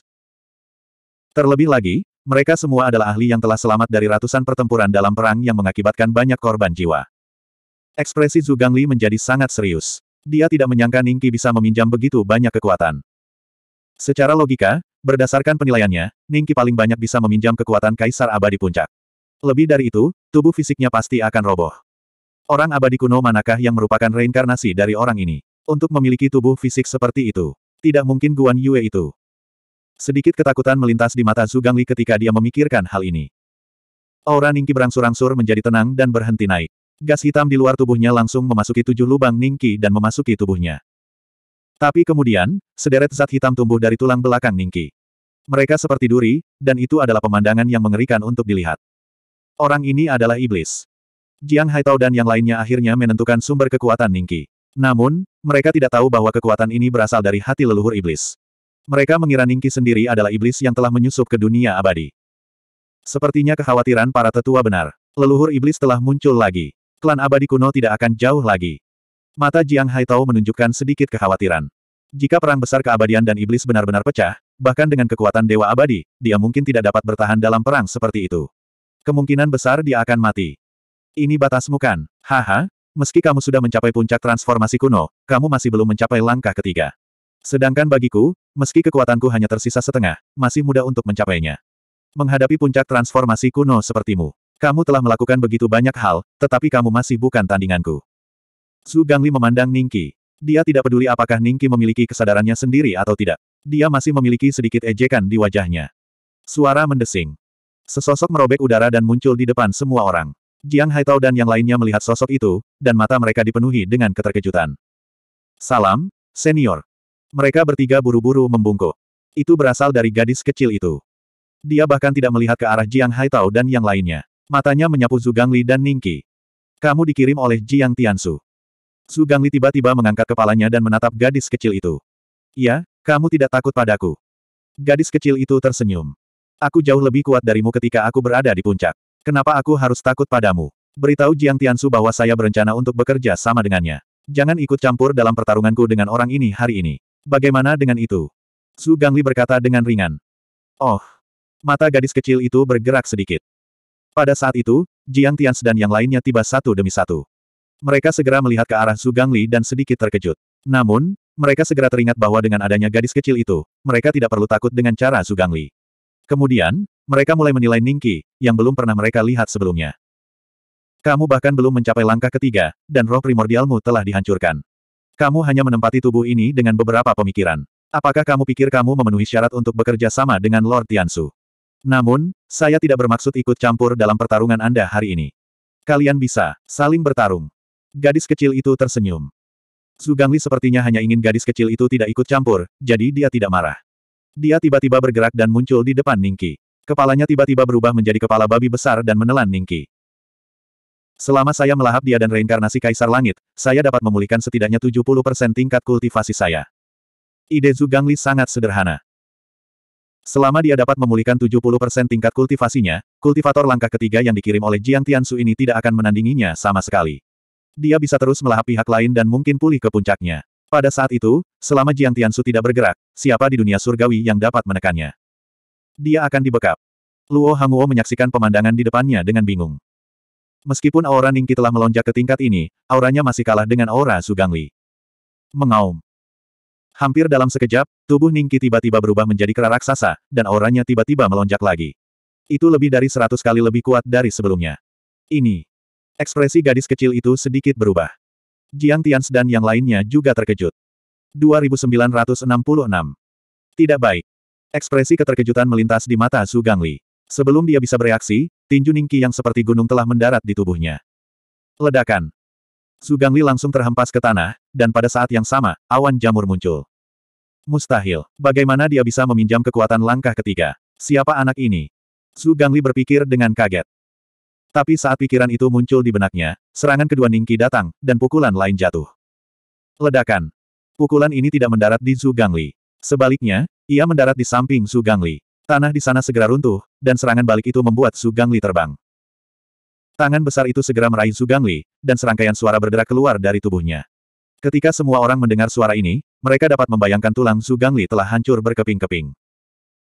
Terlebih lagi, mereka semua adalah ahli yang telah selamat dari ratusan pertempuran dalam perang yang mengakibatkan banyak korban jiwa. Ekspresi Zhu Gangli menjadi sangat serius. Dia tidak menyangka Ningki bisa meminjam begitu banyak kekuatan. Secara logika, berdasarkan penilaiannya, Ningki paling banyak bisa meminjam kekuatan Kaisar Abadi Puncak. Lebih dari itu, tubuh fisiknya pasti akan roboh. Orang abadi kuno manakah yang merupakan reinkarnasi dari orang ini? Untuk memiliki tubuh fisik seperti itu, tidak mungkin Guan Yue itu. Sedikit ketakutan melintas di mata Zugang Li ketika dia memikirkan hal ini. Aura Ningki berangsur-angsur menjadi tenang dan berhenti naik. Gas hitam di luar tubuhnya langsung memasuki tujuh lubang Ningki dan memasuki tubuhnya. Tapi kemudian, sederet zat hitam tumbuh dari tulang belakang Ningki. Mereka seperti duri, dan itu adalah pemandangan yang mengerikan untuk dilihat. Orang ini adalah iblis. Jiang Haitao dan yang lainnya akhirnya menentukan sumber kekuatan Ningki. Namun, mereka tidak tahu bahwa kekuatan ini berasal dari hati leluhur iblis. Mereka mengira Ningki sendiri adalah iblis yang telah menyusup ke dunia abadi. Sepertinya kekhawatiran para tetua benar. Leluhur iblis telah muncul lagi. Klan abadi kuno tidak akan jauh lagi. Mata Jiang Haitao menunjukkan sedikit kekhawatiran. Jika perang besar keabadian dan iblis benar-benar pecah, bahkan dengan kekuatan dewa abadi, dia mungkin tidak dapat bertahan dalam perang seperti itu. Kemungkinan besar dia akan mati. Ini batasmu kan? Haha, meski kamu sudah mencapai puncak transformasi kuno, kamu masih belum mencapai langkah ketiga. Sedangkan bagiku, meski kekuatanku hanya tersisa setengah, masih mudah untuk mencapainya. Menghadapi puncak transformasi kuno sepertimu, kamu telah melakukan begitu banyak hal, tetapi kamu masih bukan tandinganku. Su Gangli memandang Ningki. Dia tidak peduli apakah Ningki memiliki kesadarannya sendiri atau tidak. Dia masih memiliki sedikit ejekan di wajahnya. Suara mendesing. Sesosok merobek udara dan muncul di depan semua orang. Jiang Haitao dan yang lainnya melihat sosok itu, dan mata mereka dipenuhi dengan keterkejutan. Salam, senior. Mereka bertiga buru-buru membungkuk. Itu berasal dari gadis kecil itu. Dia bahkan tidak melihat ke arah Jiang Haitao dan yang lainnya. Matanya menyapu Zugangli Gangli dan Ningqi. Kamu dikirim oleh Jiang Tiansu. Zugangli Gangli tiba-tiba mengangkat kepalanya dan menatap gadis kecil itu. Ya, kamu tidak takut padaku. Gadis kecil itu tersenyum. Aku jauh lebih kuat darimu ketika aku berada di puncak. Kenapa aku harus takut padamu? Beritahu Jiang Tiansu bahwa saya berencana untuk bekerja sama dengannya. Jangan ikut campur dalam pertarunganku dengan orang ini hari ini. Bagaimana dengan itu? Su Gangli berkata dengan ringan. Oh. Mata gadis kecil itu bergerak sedikit. Pada saat itu, Jiang Tians dan yang lainnya tiba satu demi satu. Mereka segera melihat ke arah Su Gangli dan sedikit terkejut. Namun, mereka segera teringat bahwa dengan adanya gadis kecil itu, mereka tidak perlu takut dengan cara Su Gangli. Kemudian, mereka mulai menilai Ningki, yang belum pernah mereka lihat sebelumnya. Kamu bahkan belum mencapai langkah ketiga, dan roh primordialmu telah dihancurkan. Kamu hanya menempati tubuh ini dengan beberapa pemikiran. Apakah kamu pikir kamu memenuhi syarat untuk bekerja sama dengan Lord Tiansu? Namun, saya tidak bermaksud ikut campur dalam pertarungan Anda hari ini. Kalian bisa saling bertarung. Gadis kecil itu tersenyum. Zugangli sepertinya hanya ingin gadis kecil itu tidak ikut campur, jadi dia tidak marah. Dia tiba-tiba bergerak dan muncul di depan Ningki. Kepalanya tiba-tiba berubah menjadi kepala babi besar dan menelan Ningki. Selama saya melahap dia dan reinkarnasi Kaisar Langit, saya dapat memulihkan setidaknya 70% tingkat kultivasi saya. Ide Zhu sangat sederhana. Selama dia dapat memulihkan 70% tingkat kultivasinya, kultivator langkah ketiga yang dikirim oleh Jiang Tiansu ini tidak akan menandinginya sama sekali. Dia bisa terus melahap pihak lain dan mungkin pulih ke puncaknya. Pada saat itu, selama Jiang Tiansu tidak bergerak, siapa di dunia surgawi yang dapat menekannya? Dia akan dibekap. Luo Hanguo menyaksikan pemandangan di depannya dengan bingung. Meskipun aura Ningki telah melonjak ke tingkat ini, auranya masih kalah dengan aura Sugangli. Mengaum. Hampir dalam sekejap, tubuh Ningki tiba-tiba berubah menjadi kera raksasa, dan auranya tiba-tiba melonjak lagi. Itu lebih dari seratus kali lebih kuat dari sebelumnya. Ini. Ekspresi gadis kecil itu sedikit berubah. Jiang Tians dan yang lainnya juga terkejut. 2966. Tidak baik. Ekspresi keterkejutan melintas di mata Su Gangli. Sebelum dia bisa bereaksi, tinju Ningki yang seperti gunung telah mendarat di tubuhnya. Ledakan. Sugangli langsung terhempas ke tanah, dan pada saat yang sama, awan jamur muncul. Mustahil, bagaimana dia bisa meminjam kekuatan langkah ketiga? Siapa anak ini? Sugangli berpikir dengan kaget. Tapi saat pikiran itu muncul di benaknya, serangan kedua Ningki datang, dan pukulan lain jatuh. Ledakan. Pukulan ini tidak mendarat di Sugangli. Gangli. Sebaliknya, ia mendarat di samping Sugangli. Gangli. Tanah di sana segera runtuh, dan serangan balik itu membuat Su Gangli terbang. Tangan besar itu segera meraih Su Gangli, dan serangkaian suara berderak keluar dari tubuhnya. Ketika semua orang mendengar suara ini, mereka dapat membayangkan tulang Su Gangli telah hancur berkeping-keping.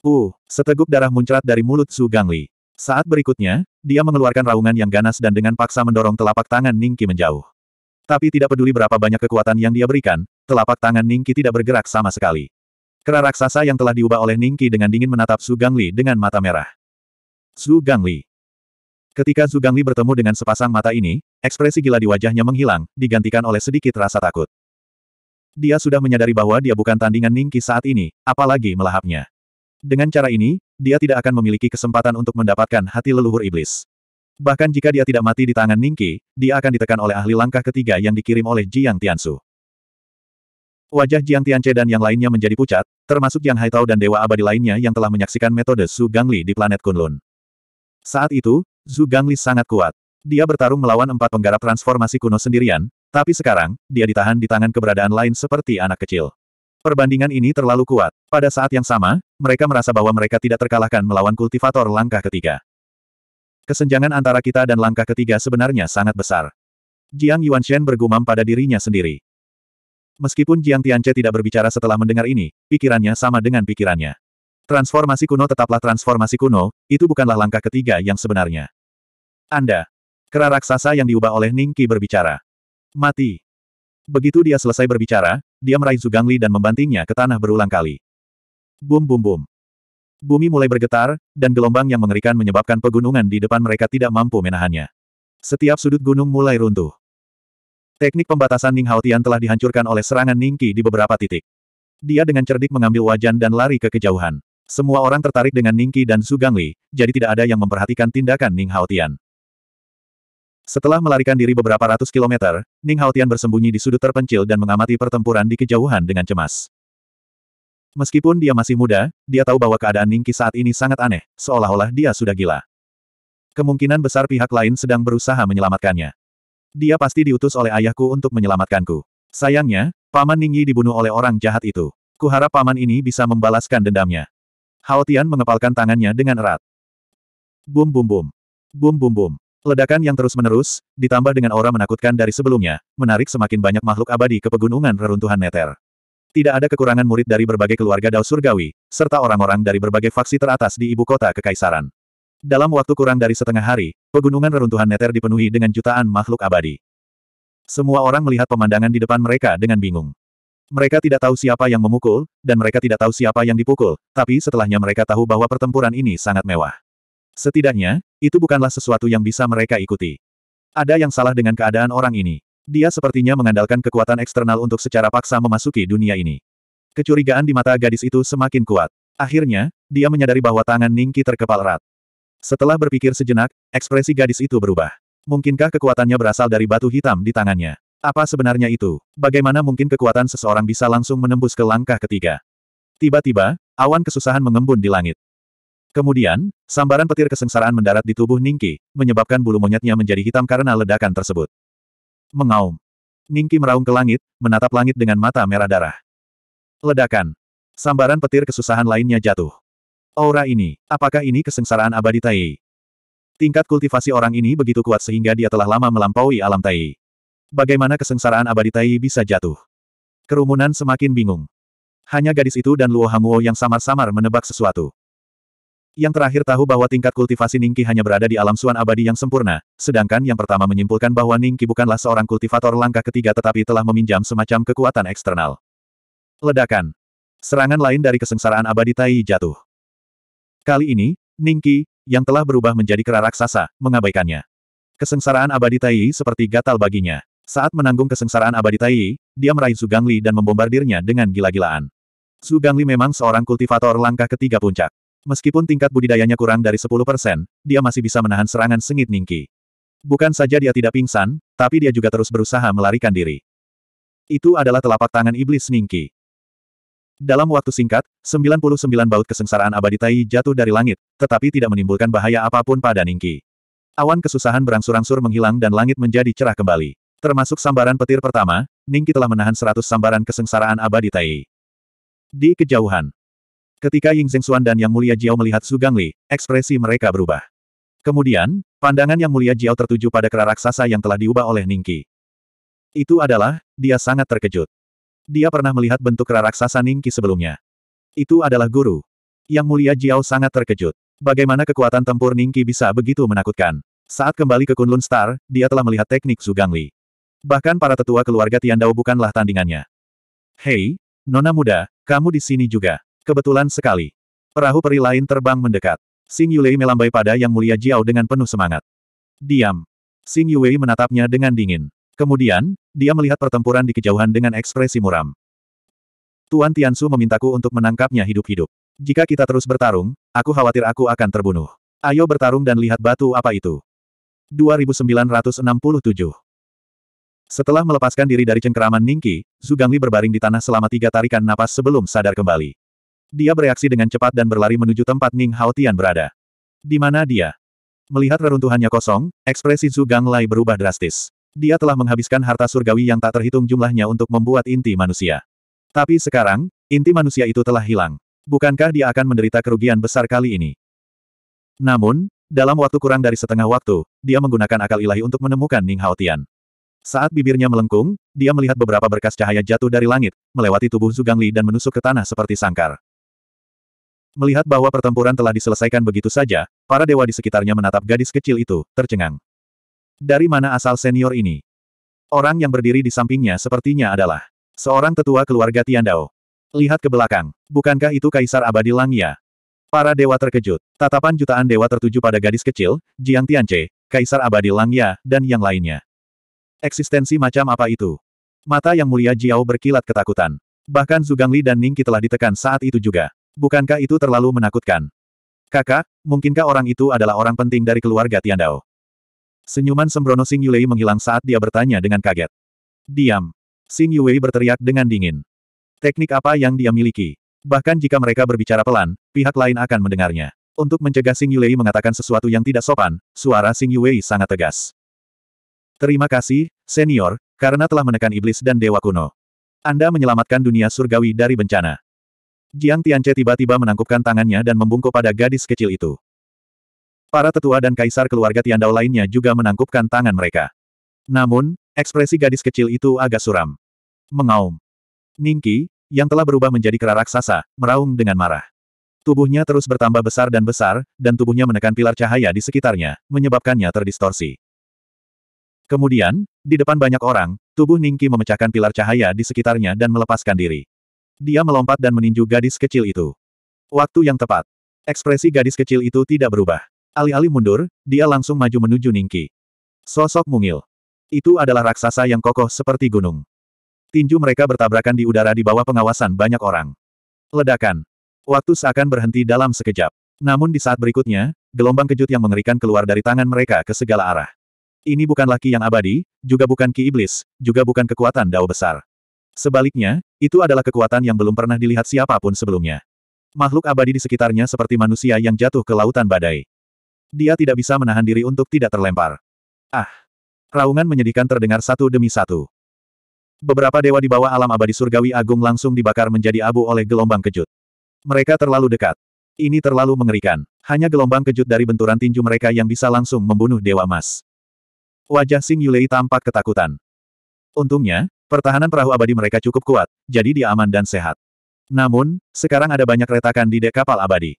Uh, seteguk darah muncrat dari mulut Su Gangli. Saat berikutnya, dia mengeluarkan raungan yang ganas dan dengan paksa mendorong telapak tangan Ningki menjauh. Tapi tidak peduli berapa banyak kekuatan yang dia berikan, telapak tangan Ningki tidak bergerak sama sekali. Kera raksasa yang telah diubah oleh Ningqi dengan dingin menatap Su Gangli dengan mata merah. Su Gangli. Ketika Su Gangli bertemu dengan sepasang mata ini, ekspresi gila di wajahnya menghilang, digantikan oleh sedikit rasa takut. Dia sudah menyadari bahwa dia bukan tandingan Ningqi saat ini, apalagi melahapnya. Dengan cara ini, dia tidak akan memiliki kesempatan untuk mendapatkan hati leluhur iblis. Bahkan jika dia tidak mati di tangan Ningqi, dia akan ditekan oleh ahli langkah ketiga yang dikirim oleh Jiang Tiansu. Wajah Jiang Tianche dan yang lainnya menjadi pucat, termasuk Yang Haitao dan Dewa Abadi lainnya yang telah menyaksikan metode Zhu Gangli di planet Kunlun. Saat itu, Zhu Gangli sangat kuat. Dia bertarung melawan empat penggarap transformasi kuno sendirian, tapi sekarang, dia ditahan di tangan keberadaan lain seperti anak kecil. Perbandingan ini terlalu kuat. Pada saat yang sama, mereka merasa bahwa mereka tidak terkalahkan melawan kultivator langkah ketiga. Kesenjangan antara kita dan langkah ketiga sebenarnya sangat besar. Jiang Yuanshen bergumam pada dirinya sendiri. Meskipun Jiang Tianche tidak berbicara setelah mendengar ini, pikirannya sama dengan pikirannya. Transformasi kuno tetaplah transformasi kuno, itu bukanlah langkah ketiga yang sebenarnya. Anda. Kera raksasa yang diubah oleh Ning Qi berbicara. Mati. Begitu dia selesai berbicara, dia meraih Zugangli dan membantingnya ke tanah berulang kali. Bum bum bum. Bumi mulai bergetar, dan gelombang yang mengerikan menyebabkan pegunungan di depan mereka tidak mampu menahannya. Setiap sudut gunung mulai runtuh. Teknik pembatasan Ning Haotian telah dihancurkan oleh serangan Ning Qi di beberapa titik. Dia dengan cerdik mengambil wajan dan lari ke kejauhan. Semua orang tertarik dengan Ning Qi dan Su Gangli, jadi tidak ada yang memperhatikan tindakan Ning Haotian. Setelah melarikan diri beberapa ratus kilometer, Ning Haotian bersembunyi di sudut terpencil dan mengamati pertempuran di kejauhan dengan cemas. Meskipun dia masih muda, dia tahu bahwa keadaan Ning Qi saat ini sangat aneh, seolah-olah dia sudah gila. Kemungkinan besar pihak lain sedang berusaha menyelamatkannya. Dia pasti diutus oleh ayahku untuk menyelamatkanku. Sayangnya, Paman Ningyi dibunuh oleh orang jahat itu. Kuharap Paman ini bisa membalaskan dendamnya. Hao Tian mengepalkan tangannya dengan erat. Bum bum bum. Bum bum bum. Ledakan yang terus-menerus, ditambah dengan aura menakutkan dari sebelumnya, menarik semakin banyak makhluk abadi ke pegunungan reruntuhan Neter. Tidak ada kekurangan murid dari berbagai keluarga Dao Surgawi, serta orang-orang dari berbagai faksi teratas di ibu kota kekaisaran. Dalam waktu kurang dari setengah hari, pegunungan reruntuhan Neter dipenuhi dengan jutaan makhluk abadi. Semua orang melihat pemandangan di depan mereka dengan bingung. Mereka tidak tahu siapa yang memukul, dan mereka tidak tahu siapa yang dipukul, tapi setelahnya mereka tahu bahwa pertempuran ini sangat mewah. Setidaknya, itu bukanlah sesuatu yang bisa mereka ikuti. Ada yang salah dengan keadaan orang ini. Dia sepertinya mengandalkan kekuatan eksternal untuk secara paksa memasuki dunia ini. Kecurigaan di mata gadis itu semakin kuat. Akhirnya, dia menyadari bahwa tangan Ningki terkepal erat. Setelah berpikir sejenak, ekspresi gadis itu berubah. Mungkinkah kekuatannya berasal dari batu hitam di tangannya? Apa sebenarnya itu? Bagaimana mungkin kekuatan seseorang bisa langsung menembus ke langkah ketiga? Tiba-tiba, awan kesusahan mengembun di langit. Kemudian, sambaran petir kesengsaraan mendarat di tubuh Ningki, menyebabkan bulu monyetnya menjadi hitam karena ledakan tersebut. Mengaum. Ningki meraung ke langit, menatap langit dengan mata merah darah. Ledakan. Sambaran petir kesusahan lainnya jatuh. Aura ini, apakah ini kesengsaraan abadi Tai? Tingkat kultivasi orang ini begitu kuat sehingga dia telah lama melampaui alam Tai. Bagaimana kesengsaraan abadi Tai bisa jatuh? Kerumunan semakin bingung. Hanya gadis itu dan Luo Hanguo yang samar-samar menebak sesuatu. Yang terakhir tahu bahwa tingkat kultivasi Ningki hanya berada di alam suan abadi yang sempurna, sedangkan yang pertama menyimpulkan bahwa Ningki bukanlah seorang kultivator langkah ketiga tetapi telah meminjam semacam kekuatan eksternal. Ledakan. Serangan lain dari kesengsaraan abadi Tai jatuh. Kali ini, Ningki, yang telah berubah menjadi kera raksasa, mengabaikannya. Kesengsaraan abadi Tai seperti gatal baginya. Saat menanggung kesengsaraan abadi Tai, dia meraih Sugangli dan membombardirnya dengan gila-gilaan. Sugangli memang seorang kultivator langkah ketiga puncak. Meskipun tingkat budidayanya kurang dari 10%, dia masih bisa menahan serangan sengit Ningki. Bukan saja dia tidak pingsan, tapi dia juga terus berusaha melarikan diri. Itu adalah telapak tangan iblis Ningki. Dalam waktu singkat, 99 baut kesengsaraan abadi Tai jatuh dari langit, tetapi tidak menimbulkan bahaya apapun pada Ningki. Awan kesusahan berangsur-angsur menghilang dan langit menjadi cerah kembali. Termasuk sambaran petir pertama, Ningki telah menahan 100 sambaran kesengsaraan abadi Tai. Di kejauhan. Ketika Ying Zhengxuan dan Yang Mulia Jiao melihat Su Gangli, ekspresi mereka berubah. Kemudian, pandangan Yang Mulia Jiao tertuju pada kera raksasa yang telah diubah oleh Ningki. Itu adalah, dia sangat terkejut. Dia pernah melihat bentuk raksasa Ningqi sebelumnya. Itu adalah guru. Yang mulia Jiao sangat terkejut. Bagaimana kekuatan tempur Ningki bisa begitu menakutkan? Saat kembali ke Kunlun Star, dia telah melihat teknik Gangli. Bahkan para tetua keluarga Tian Dao bukanlah tandingannya. Hei, Nona muda, kamu di sini juga. Kebetulan sekali. Perahu peri lain terbang mendekat. Xing Yulei melambai pada Yang Mulia Jiao dengan penuh semangat. Diam. Xing Yulei menatapnya dengan dingin. Kemudian, dia melihat pertempuran di kejauhan dengan ekspresi muram. Tuan Tiansu memintaku untuk menangkapnya hidup-hidup. Jika kita terus bertarung, aku khawatir aku akan terbunuh. Ayo bertarung dan lihat batu apa itu. 2967 Setelah melepaskan diri dari cengkeraman Ningki, Zugangli berbaring di tanah selama tiga tarikan napas sebelum sadar kembali. Dia bereaksi dengan cepat dan berlari menuju tempat Ning Hao berada. Di mana dia? Melihat reruntuhannya kosong, ekspresi Zugang Lai berubah drastis. Dia telah menghabiskan harta surgawi yang tak terhitung jumlahnya untuk membuat inti manusia. Tapi sekarang, inti manusia itu telah hilang. Bukankah dia akan menderita kerugian besar kali ini? Namun, dalam waktu kurang dari setengah waktu, dia menggunakan akal ilahi untuk menemukan Ning Haotian. Saat bibirnya melengkung, dia melihat beberapa berkas cahaya jatuh dari langit, melewati tubuh Zugangli dan menusuk ke tanah seperti sangkar. Melihat bahwa pertempuran telah diselesaikan begitu saja, para dewa di sekitarnya menatap gadis kecil itu, tercengang. Dari mana asal senior ini? Orang yang berdiri di sampingnya sepertinya adalah seorang tetua keluarga Tiandao. Lihat ke belakang. Bukankah itu Kaisar Abadi Langya? Para dewa terkejut. Tatapan jutaan dewa tertuju pada gadis kecil, Jiang Tianche, Kaisar Abadi Langya, dan yang lainnya. Eksistensi macam apa itu? Mata yang mulia Jiao berkilat ketakutan. Bahkan Zugangli dan Ningki telah ditekan saat itu juga. Bukankah itu terlalu menakutkan? Kakak, mungkinkah orang itu adalah orang penting dari keluarga Tiandao? Senyuman sembrono Sing Yulei menghilang saat dia bertanya dengan kaget. Diam. Sing Yulei berteriak dengan dingin. Teknik apa yang dia miliki? Bahkan jika mereka berbicara pelan, pihak lain akan mendengarnya. Untuk mencegah Sing Yulei mengatakan sesuatu yang tidak sopan, suara Sing Yulei sangat tegas. Terima kasih, senior, karena telah menekan iblis dan dewa kuno. Anda menyelamatkan dunia surgawi dari bencana. Jiang Tianche tiba-tiba menangkupkan tangannya dan membungkuk pada gadis kecil itu. Para tetua dan kaisar keluarga Tiandao lainnya juga menangkupkan tangan mereka. Namun, ekspresi gadis kecil itu agak suram. Mengaum. Ningki, yang telah berubah menjadi kera raksasa, meraung dengan marah. Tubuhnya terus bertambah besar dan besar, dan tubuhnya menekan pilar cahaya di sekitarnya, menyebabkannya terdistorsi. Kemudian, di depan banyak orang, tubuh Ningki memecahkan pilar cahaya di sekitarnya dan melepaskan diri. Dia melompat dan meninju gadis kecil itu. Waktu yang tepat. Ekspresi gadis kecil itu tidak berubah. Alih-alih mundur, dia langsung maju menuju Ningki. Sosok mungil. Itu adalah raksasa yang kokoh seperti gunung. Tinju mereka bertabrakan di udara di bawah pengawasan banyak orang. Ledakan. Waktu seakan berhenti dalam sekejap. Namun di saat berikutnya, gelombang kejut yang mengerikan keluar dari tangan mereka ke segala arah. Ini bukan laki yang abadi, juga bukan ki iblis, juga bukan kekuatan dao besar. Sebaliknya, itu adalah kekuatan yang belum pernah dilihat siapapun sebelumnya. Makhluk abadi di sekitarnya seperti manusia yang jatuh ke lautan badai. Dia tidak bisa menahan diri untuk tidak terlempar. Ah! Raungan menyedihkan terdengar satu demi satu. Beberapa dewa di bawah alam abadi surgawi agung langsung dibakar menjadi abu oleh gelombang kejut. Mereka terlalu dekat. Ini terlalu mengerikan. Hanya gelombang kejut dari benturan tinju mereka yang bisa langsung membunuh Dewa emas. Wajah Sing Yulei tampak ketakutan. Untungnya, pertahanan perahu abadi mereka cukup kuat, jadi dia aman dan sehat. Namun, sekarang ada banyak retakan di dek kapal abadi.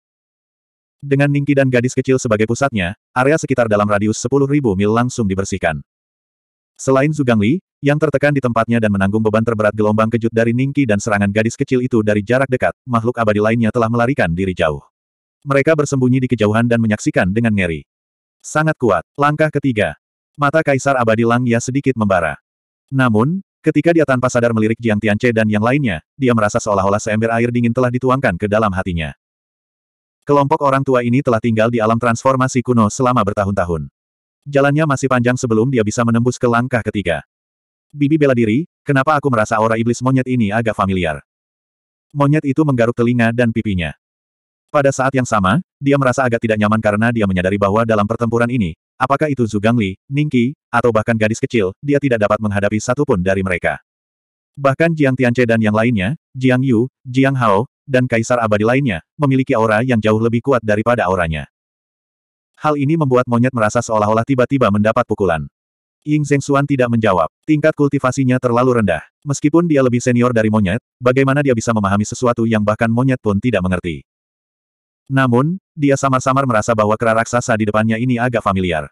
Dengan Ningki dan gadis kecil sebagai pusatnya, area sekitar dalam radius sepuluh ribu mil langsung dibersihkan. Selain Zugangli, yang tertekan di tempatnya dan menanggung beban terberat gelombang kejut dari Ningki dan serangan gadis kecil itu dari jarak dekat, makhluk abadi lainnya telah melarikan diri jauh. Mereka bersembunyi di kejauhan dan menyaksikan dengan ngeri. Sangat kuat. Langkah ketiga. Mata Kaisar Abadi Lang Ya sedikit membara. Namun, ketika dia tanpa sadar melirik Jiang Tianche dan yang lainnya, dia merasa seolah-olah seember air dingin telah dituangkan ke dalam hatinya. Kelompok orang tua ini telah tinggal di alam transformasi kuno selama bertahun-tahun. Jalannya masih panjang sebelum dia bisa menembus ke langkah ketiga. Bibi bela diri, kenapa aku merasa aura iblis monyet ini agak familiar? Monyet itu menggaruk telinga dan pipinya. Pada saat yang sama, dia merasa agak tidak nyaman karena dia menyadari bahwa dalam pertempuran ini, apakah itu Zugangli, Ningki, atau bahkan gadis kecil, dia tidak dapat menghadapi satupun dari mereka. Bahkan Jiang Tianche dan yang lainnya, Jiang Yu, Jiang Hao, dan kaisar abadi lainnya, memiliki aura yang jauh lebih kuat daripada auranya. Hal ini membuat monyet merasa seolah-olah tiba-tiba mendapat pukulan. Ying Zhengxuan tidak menjawab. Tingkat kultivasinya terlalu rendah. Meskipun dia lebih senior dari monyet, bagaimana dia bisa memahami sesuatu yang bahkan monyet pun tidak mengerti. Namun, dia samar-samar merasa bahwa kera raksasa di depannya ini agak familiar.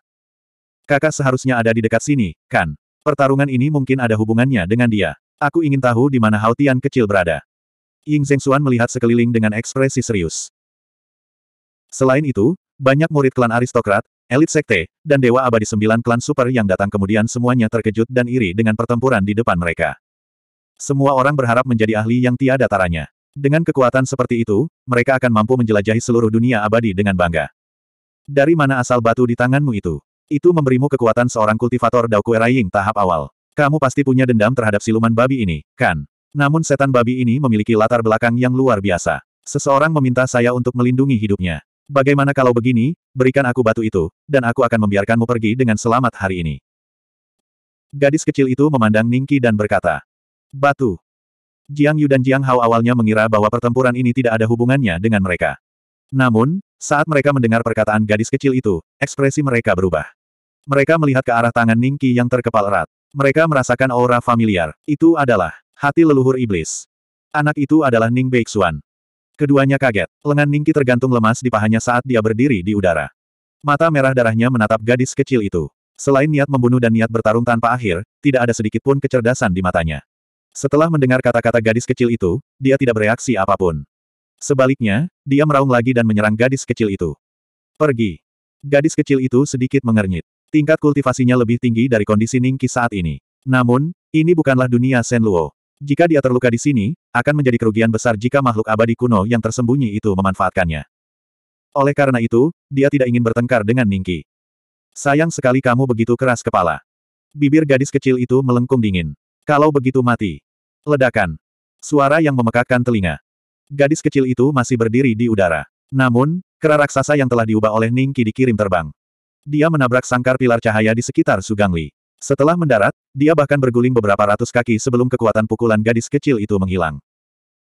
Kakak seharusnya ada di dekat sini, kan? Pertarungan ini mungkin ada hubungannya dengan dia. Aku ingin tahu di mana Hautian kecil berada. Ying Zhengxuan melihat sekeliling dengan ekspresi serius. Selain itu, banyak murid klan aristokrat, elit sekte, dan dewa abadi sembilan klan super yang datang kemudian semuanya terkejut dan iri dengan pertempuran di depan mereka. Semua orang berharap menjadi ahli yang tiada taranya. Dengan kekuatan seperti itu, mereka akan mampu menjelajahi seluruh dunia abadi dengan bangga. Dari mana asal batu di tanganmu itu? Itu memberimu kekuatan seorang kultivator Dao Kue Ying tahap awal. Kamu pasti punya dendam terhadap siluman babi ini, kan? Namun setan babi ini memiliki latar belakang yang luar biasa. Seseorang meminta saya untuk melindungi hidupnya. Bagaimana kalau begini, berikan aku batu itu, dan aku akan membiarkanmu pergi dengan selamat hari ini. Gadis kecil itu memandang Ningki dan berkata, Batu. Jiang Yu dan Jiang Hao awalnya mengira bahwa pertempuran ini tidak ada hubungannya dengan mereka. Namun, saat mereka mendengar perkataan gadis kecil itu, ekspresi mereka berubah. Mereka melihat ke arah tangan Ningki yang terkepal erat. Mereka merasakan aura familiar. Itu adalah Hati leluhur iblis. Anak itu adalah Ning Beixuan. Keduanya kaget. Lengan Ning Ningki tergantung lemas di pahanya saat dia berdiri di udara. Mata merah darahnya menatap gadis kecil itu. Selain niat membunuh dan niat bertarung tanpa akhir, tidak ada sedikit pun kecerdasan di matanya. Setelah mendengar kata-kata gadis kecil itu, dia tidak bereaksi apapun. Sebaliknya, dia meraung lagi dan menyerang gadis kecil itu. Pergi. Gadis kecil itu sedikit mengernyit. Tingkat kultivasinya lebih tinggi dari kondisi Ningki saat ini. Namun, ini bukanlah dunia Luo. Jika dia terluka di sini, akan menjadi kerugian besar jika makhluk abadi kuno yang tersembunyi itu memanfaatkannya. Oleh karena itu, dia tidak ingin bertengkar dengan Ningki. Sayang sekali kamu begitu keras kepala. Bibir gadis kecil itu melengkung dingin. Kalau begitu mati. Ledakan. Suara yang memekakkan telinga. Gadis kecil itu masih berdiri di udara. Namun, kera raksasa yang telah diubah oleh Ningki dikirim terbang. Dia menabrak sangkar pilar cahaya di sekitar Sugangli. Setelah mendarat, dia bahkan berguling beberapa ratus kaki sebelum kekuatan pukulan gadis kecil itu menghilang.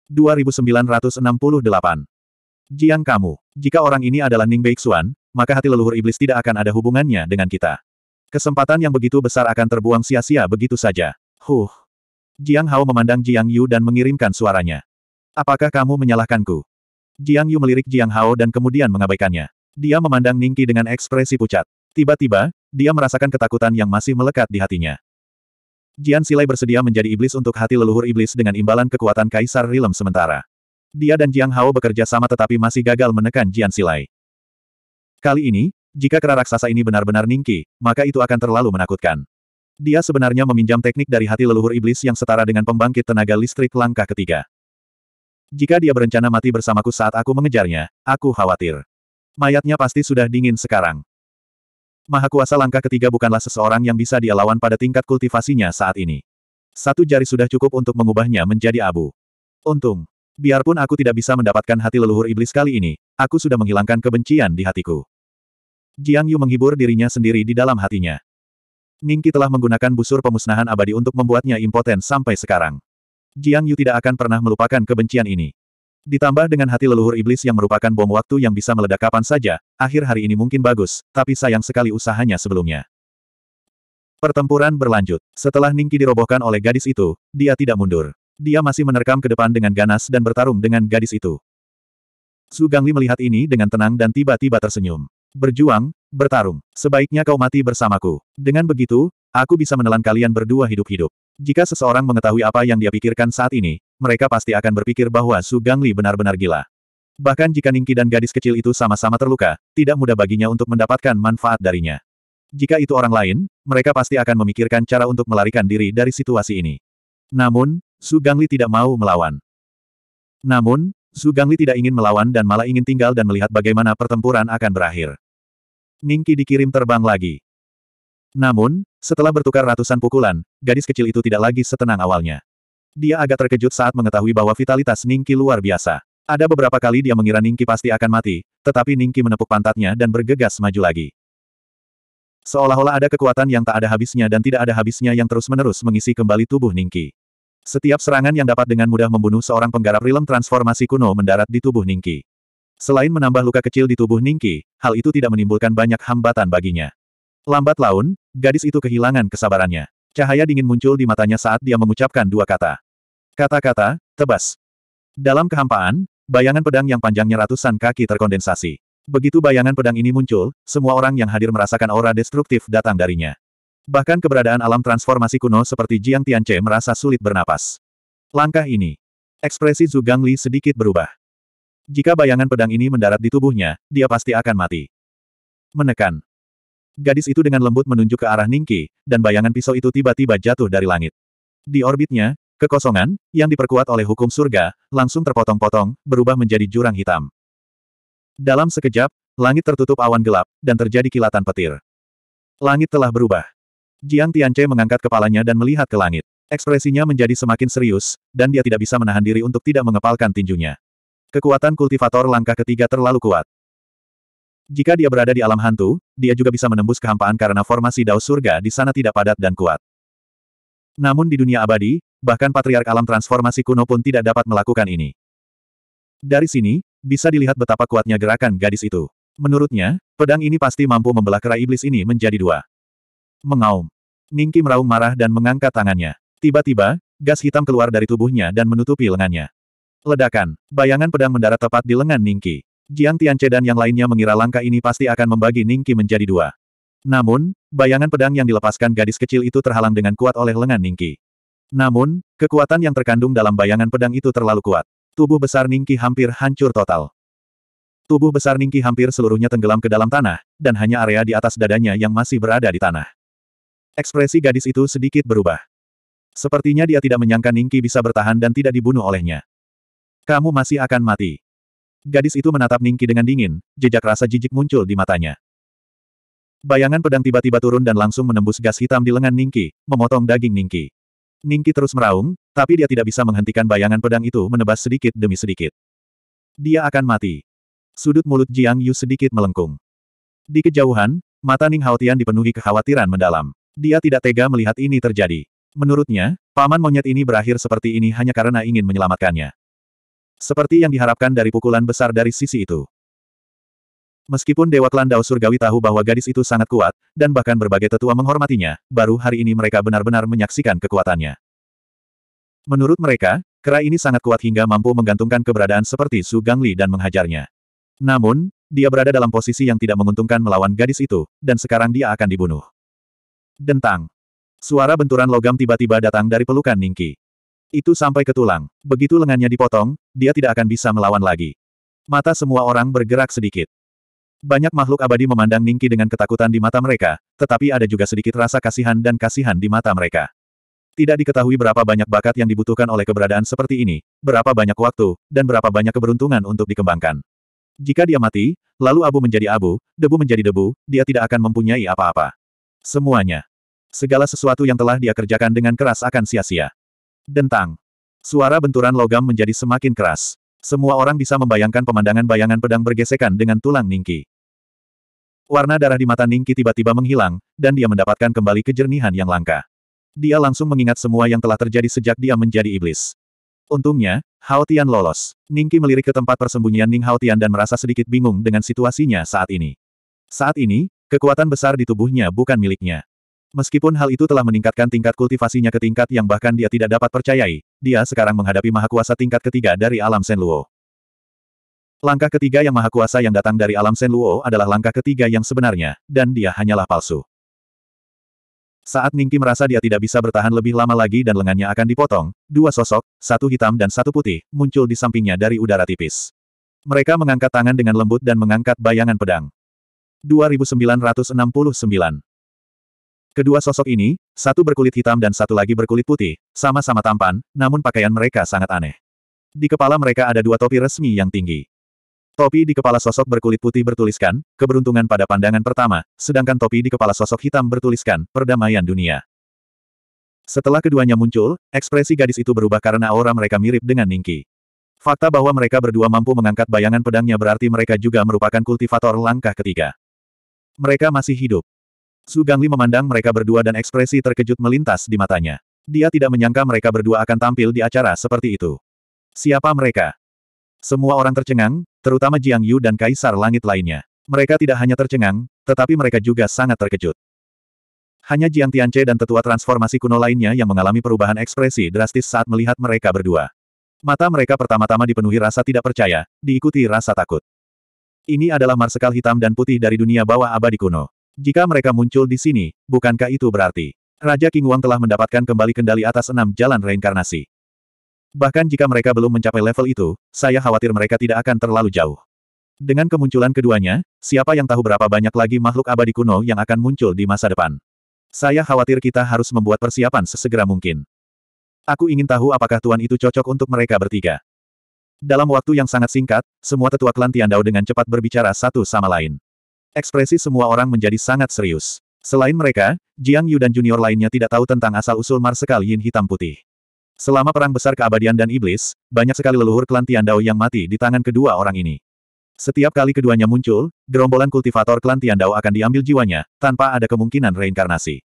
2968. Jiang kamu, jika orang ini adalah Ning Beixuan, maka hati leluhur iblis tidak akan ada hubungannya dengan kita. Kesempatan yang begitu besar akan terbuang sia-sia begitu saja. Huh. Jiang Hao memandang Jiang Yu dan mengirimkan suaranya. Apakah kamu menyalahkanku? Jiang Yu melirik Jiang Hao dan kemudian mengabaikannya. Dia memandang Ningki dengan ekspresi pucat. Tiba-tiba, dia merasakan ketakutan yang masih melekat di hatinya. Jian Silai bersedia menjadi iblis untuk hati leluhur iblis dengan imbalan kekuatan Kaisar Rilem sementara. Dia dan Jiang Hao bekerja sama tetapi masih gagal menekan Jian Silai. Kali ini, jika kera raksasa ini benar-benar ningki, maka itu akan terlalu menakutkan. Dia sebenarnya meminjam teknik dari hati leluhur iblis yang setara dengan pembangkit tenaga listrik langkah ketiga. Jika dia berencana mati bersamaku saat aku mengejarnya, aku khawatir. Mayatnya pasti sudah dingin sekarang. Maha Kuasa langkah ketiga bukanlah seseorang yang bisa dia lawan pada tingkat kultivasinya saat ini. Satu jari sudah cukup untuk mengubahnya menjadi abu. Untung, biarpun aku tidak bisa mendapatkan hati leluhur iblis kali ini, aku sudah menghilangkan kebencian di hatiku. Jiang Yu menghibur dirinya sendiri di dalam hatinya. Ningki telah menggunakan busur pemusnahan abadi untuk membuatnya impoten sampai sekarang. Jiang Yu tidak akan pernah melupakan kebencian ini. Ditambah dengan hati leluhur iblis yang merupakan bom waktu yang bisa meledak kapan saja, akhir hari ini mungkin bagus, tapi sayang sekali usahanya sebelumnya. Pertempuran berlanjut. Setelah Ningki dirobohkan oleh gadis itu, dia tidak mundur. Dia masih menerkam ke depan dengan ganas dan bertarung dengan gadis itu. Su Gangli melihat ini dengan tenang dan tiba-tiba tersenyum. Berjuang, bertarung. Sebaiknya kau mati bersamaku. Dengan begitu, aku bisa menelan kalian berdua hidup-hidup. Jika seseorang mengetahui apa yang dia pikirkan saat ini, mereka pasti akan berpikir bahwa Su Gangli benar-benar gila. Bahkan jika Ningki dan gadis kecil itu sama-sama terluka, tidak mudah baginya untuk mendapatkan manfaat darinya. Jika itu orang lain, mereka pasti akan memikirkan cara untuk melarikan diri dari situasi ini. Namun, Su Gangli tidak mau melawan. Namun, Su Gangli tidak ingin melawan dan malah ingin tinggal dan melihat bagaimana pertempuran akan berakhir. Ningki dikirim terbang lagi. Namun, setelah bertukar ratusan pukulan, gadis kecil itu tidak lagi setenang awalnya. Dia agak terkejut saat mengetahui bahwa vitalitas Ningki luar biasa. Ada beberapa kali dia mengira Ningki pasti akan mati, tetapi Ningki menepuk pantatnya dan bergegas maju lagi. Seolah-olah ada kekuatan yang tak ada habisnya dan tidak ada habisnya yang terus-menerus mengisi kembali tubuh Ningki. Setiap serangan yang dapat dengan mudah membunuh seorang penggarap rilem transformasi kuno mendarat di tubuh Ningki. Selain menambah luka kecil di tubuh Ningki, hal itu tidak menimbulkan banyak hambatan baginya. Lambat laun, gadis itu kehilangan kesabarannya. Cahaya dingin muncul di matanya saat dia mengucapkan dua kata. Kata-kata, tebas. Dalam kehampaan, bayangan pedang yang panjangnya ratusan kaki terkondensasi. Begitu bayangan pedang ini muncul, semua orang yang hadir merasakan aura destruktif datang darinya. Bahkan keberadaan alam transformasi kuno seperti Jiang Tianche merasa sulit bernapas. Langkah ini. Ekspresi Zhu Gangli sedikit berubah. Jika bayangan pedang ini mendarat di tubuhnya, dia pasti akan mati. Menekan. Gadis itu dengan lembut menunjuk ke arah Ningki, dan bayangan pisau itu tiba-tiba jatuh dari langit. Di orbitnya, Kekosongan, yang diperkuat oleh hukum surga, langsung terpotong-potong, berubah menjadi jurang hitam. Dalam sekejap, langit tertutup awan gelap, dan terjadi kilatan petir. Langit telah berubah. Jiang Tianche mengangkat kepalanya dan melihat ke langit. Ekspresinya menjadi semakin serius, dan dia tidak bisa menahan diri untuk tidak mengepalkan tinjunya. Kekuatan kultivator langkah ketiga terlalu kuat. Jika dia berada di alam hantu, dia juga bisa menembus kehampaan karena formasi dao surga di sana tidak padat dan kuat. Namun di dunia abadi, bahkan patriark alam transformasi kuno pun tidak dapat melakukan ini. Dari sini, bisa dilihat betapa kuatnya gerakan gadis itu. Menurutnya, pedang ini pasti mampu membelah kera iblis ini menjadi dua. Mengaum. Ningki meraung marah dan mengangkat tangannya. Tiba-tiba, gas hitam keluar dari tubuhnya dan menutupi lengannya. Ledakan. Bayangan pedang mendarat tepat di lengan Ningki. Jiang Tianche dan yang lainnya mengira langkah ini pasti akan membagi Ningki menjadi dua. Namun, bayangan pedang yang dilepaskan gadis kecil itu terhalang dengan kuat oleh lengan Ningki. Namun, kekuatan yang terkandung dalam bayangan pedang itu terlalu kuat. Tubuh besar Ningki hampir hancur total. Tubuh besar Ningki hampir seluruhnya tenggelam ke dalam tanah, dan hanya area di atas dadanya yang masih berada di tanah. Ekspresi gadis itu sedikit berubah. Sepertinya dia tidak menyangka Ningki bisa bertahan dan tidak dibunuh olehnya. Kamu masih akan mati. Gadis itu menatap Ningki dengan dingin, jejak rasa jijik muncul di matanya. Bayangan pedang tiba-tiba turun dan langsung menembus gas hitam di lengan Ningki, memotong daging Ningki. Ningki terus meraung, tapi dia tidak bisa menghentikan bayangan pedang itu menebas sedikit demi sedikit. Dia akan mati. Sudut mulut Jiang Yu sedikit melengkung. Di kejauhan, mata Ning Haotian dipenuhi kekhawatiran mendalam. Dia tidak tega melihat ini terjadi. Menurutnya, paman monyet ini berakhir seperti ini hanya karena ingin menyelamatkannya. Seperti yang diharapkan dari pukulan besar dari sisi itu. Meskipun Dewa Klan Dao Surgawi tahu bahwa gadis itu sangat kuat, dan bahkan berbagai tetua menghormatinya, baru hari ini mereka benar-benar menyaksikan kekuatannya. Menurut mereka, kera ini sangat kuat hingga mampu menggantungkan keberadaan seperti Su Gangli dan menghajarnya. Namun, dia berada dalam posisi yang tidak menguntungkan melawan gadis itu, dan sekarang dia akan dibunuh. Dentang. Suara benturan logam tiba-tiba datang dari pelukan Ningki. Itu sampai ke tulang. Begitu lengannya dipotong, dia tidak akan bisa melawan lagi. Mata semua orang bergerak sedikit. Banyak makhluk abadi memandang Ningki dengan ketakutan di mata mereka, tetapi ada juga sedikit rasa kasihan dan kasihan di mata mereka. Tidak diketahui berapa banyak bakat yang dibutuhkan oleh keberadaan seperti ini, berapa banyak waktu, dan berapa banyak keberuntungan untuk dikembangkan. Jika dia mati, lalu abu menjadi abu, debu menjadi debu, dia tidak akan mempunyai apa-apa. Semuanya. Segala sesuatu yang telah dia kerjakan dengan keras akan sia-sia. Dentang. Suara benturan logam menjadi semakin keras. Semua orang bisa membayangkan pemandangan bayangan pedang bergesekan dengan tulang Ningki. Warna darah di mata Ningki tiba-tiba menghilang, dan dia mendapatkan kembali kejernihan yang langka. Dia langsung mengingat semua yang telah terjadi sejak dia menjadi iblis. Untungnya, Hao Tian lolos. Ningki melirik ke tempat persembunyian Ning Hao Tian dan merasa sedikit bingung dengan situasinya saat ini. Saat ini, kekuatan besar di tubuhnya bukan miliknya. Meskipun hal itu telah meningkatkan tingkat kultivasinya ke tingkat yang bahkan dia tidak dapat percayai, dia sekarang menghadapi mahakuasa tingkat ketiga dari alam Senluo. Langkah ketiga yang mahakuasa yang datang dari alam Senluo adalah langkah ketiga yang sebenarnya, dan dia hanyalah palsu. Saat Ningki merasa dia tidak bisa bertahan lebih lama lagi dan lengannya akan dipotong, dua sosok, satu hitam dan satu putih, muncul di sampingnya dari udara tipis. Mereka mengangkat tangan dengan lembut dan mengangkat bayangan pedang. 2969 Kedua sosok ini, satu berkulit hitam dan satu lagi berkulit putih, sama-sama tampan, namun pakaian mereka sangat aneh. Di kepala mereka ada dua topi resmi yang tinggi. Topi di kepala sosok berkulit putih bertuliskan, keberuntungan pada pandangan pertama, sedangkan topi di kepala sosok hitam bertuliskan, perdamaian dunia. Setelah keduanya muncul, ekspresi gadis itu berubah karena aura mereka mirip dengan Ningki. Fakta bahwa mereka berdua mampu mengangkat bayangan pedangnya berarti mereka juga merupakan kultivator langkah ketiga. Mereka masih hidup. Su Gangli memandang mereka berdua dan ekspresi terkejut melintas di matanya. Dia tidak menyangka mereka berdua akan tampil di acara seperti itu. Siapa mereka? Semua orang tercengang, terutama Jiang Yu dan Kaisar Langit lainnya. Mereka tidak hanya tercengang, tetapi mereka juga sangat terkejut. Hanya Jiang Tianche dan tetua transformasi kuno lainnya yang mengalami perubahan ekspresi drastis saat melihat mereka berdua. Mata mereka pertama-tama dipenuhi rasa tidak percaya, diikuti rasa takut. Ini adalah marsekal hitam dan putih dari dunia bawah abadi kuno. Jika mereka muncul di sini, bukankah itu berarti Raja King Wang telah mendapatkan kembali kendali atas enam jalan reinkarnasi? Bahkan jika mereka belum mencapai level itu, saya khawatir mereka tidak akan terlalu jauh. Dengan kemunculan keduanya, siapa yang tahu berapa banyak lagi makhluk abadi kuno yang akan muncul di masa depan. Saya khawatir kita harus membuat persiapan sesegera mungkin. Aku ingin tahu apakah tuan itu cocok untuk mereka bertiga. Dalam waktu yang sangat singkat, semua tetua klan Tiandao dengan cepat berbicara satu sama lain. Ekspresi semua orang menjadi sangat serius. Selain mereka, Jiang Yu dan junior lainnya tidak tahu tentang asal-usul Marsekal Yin Hitam Putih. Selama Perang Besar Keabadian dan Iblis, banyak sekali leluhur klan Tiandao yang mati di tangan kedua orang ini. Setiap kali keduanya muncul, gerombolan kultivator klan Tiandao akan diambil jiwanya, tanpa ada kemungkinan reinkarnasi.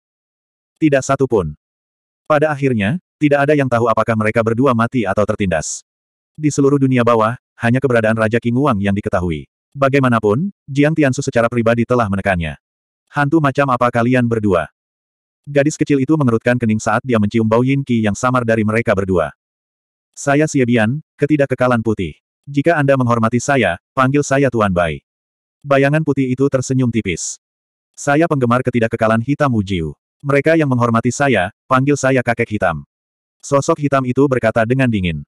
Tidak satu pun. Pada akhirnya, tidak ada yang tahu apakah mereka berdua mati atau tertindas. Di seluruh dunia bawah, hanya keberadaan Raja King Wang yang diketahui. Bagaimanapun, Jiang Tiansu secara pribadi telah menekannya. Hantu macam apa kalian berdua? Gadis kecil itu mengerutkan kening saat dia mencium bau yin qi yang samar dari mereka berdua. Saya Xie Bian, ketidakkekalan putih. Jika Anda menghormati saya, panggil saya Tuan Bai. Bayangan putih itu tersenyum tipis. Saya penggemar ketidakkekalan hitam Wujiu. Mereka yang menghormati saya, panggil saya kakek hitam. Sosok hitam itu berkata dengan dingin.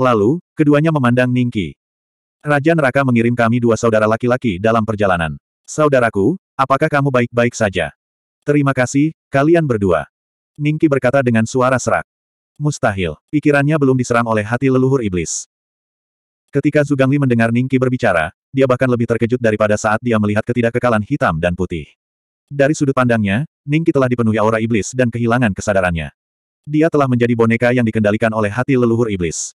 Lalu, keduanya memandang Ningki. Raja Neraka mengirim kami dua saudara laki-laki dalam perjalanan. Saudaraku, apakah kamu baik-baik saja? Terima kasih, kalian berdua. Ningki berkata dengan suara serak. Mustahil, pikirannya belum diserang oleh hati leluhur iblis. Ketika Zugangli mendengar Ningki berbicara, dia bahkan lebih terkejut daripada saat dia melihat ketidakkekalan hitam dan putih. Dari sudut pandangnya, Ningki telah dipenuhi aura iblis dan kehilangan kesadarannya. Dia telah menjadi boneka yang dikendalikan oleh hati leluhur iblis.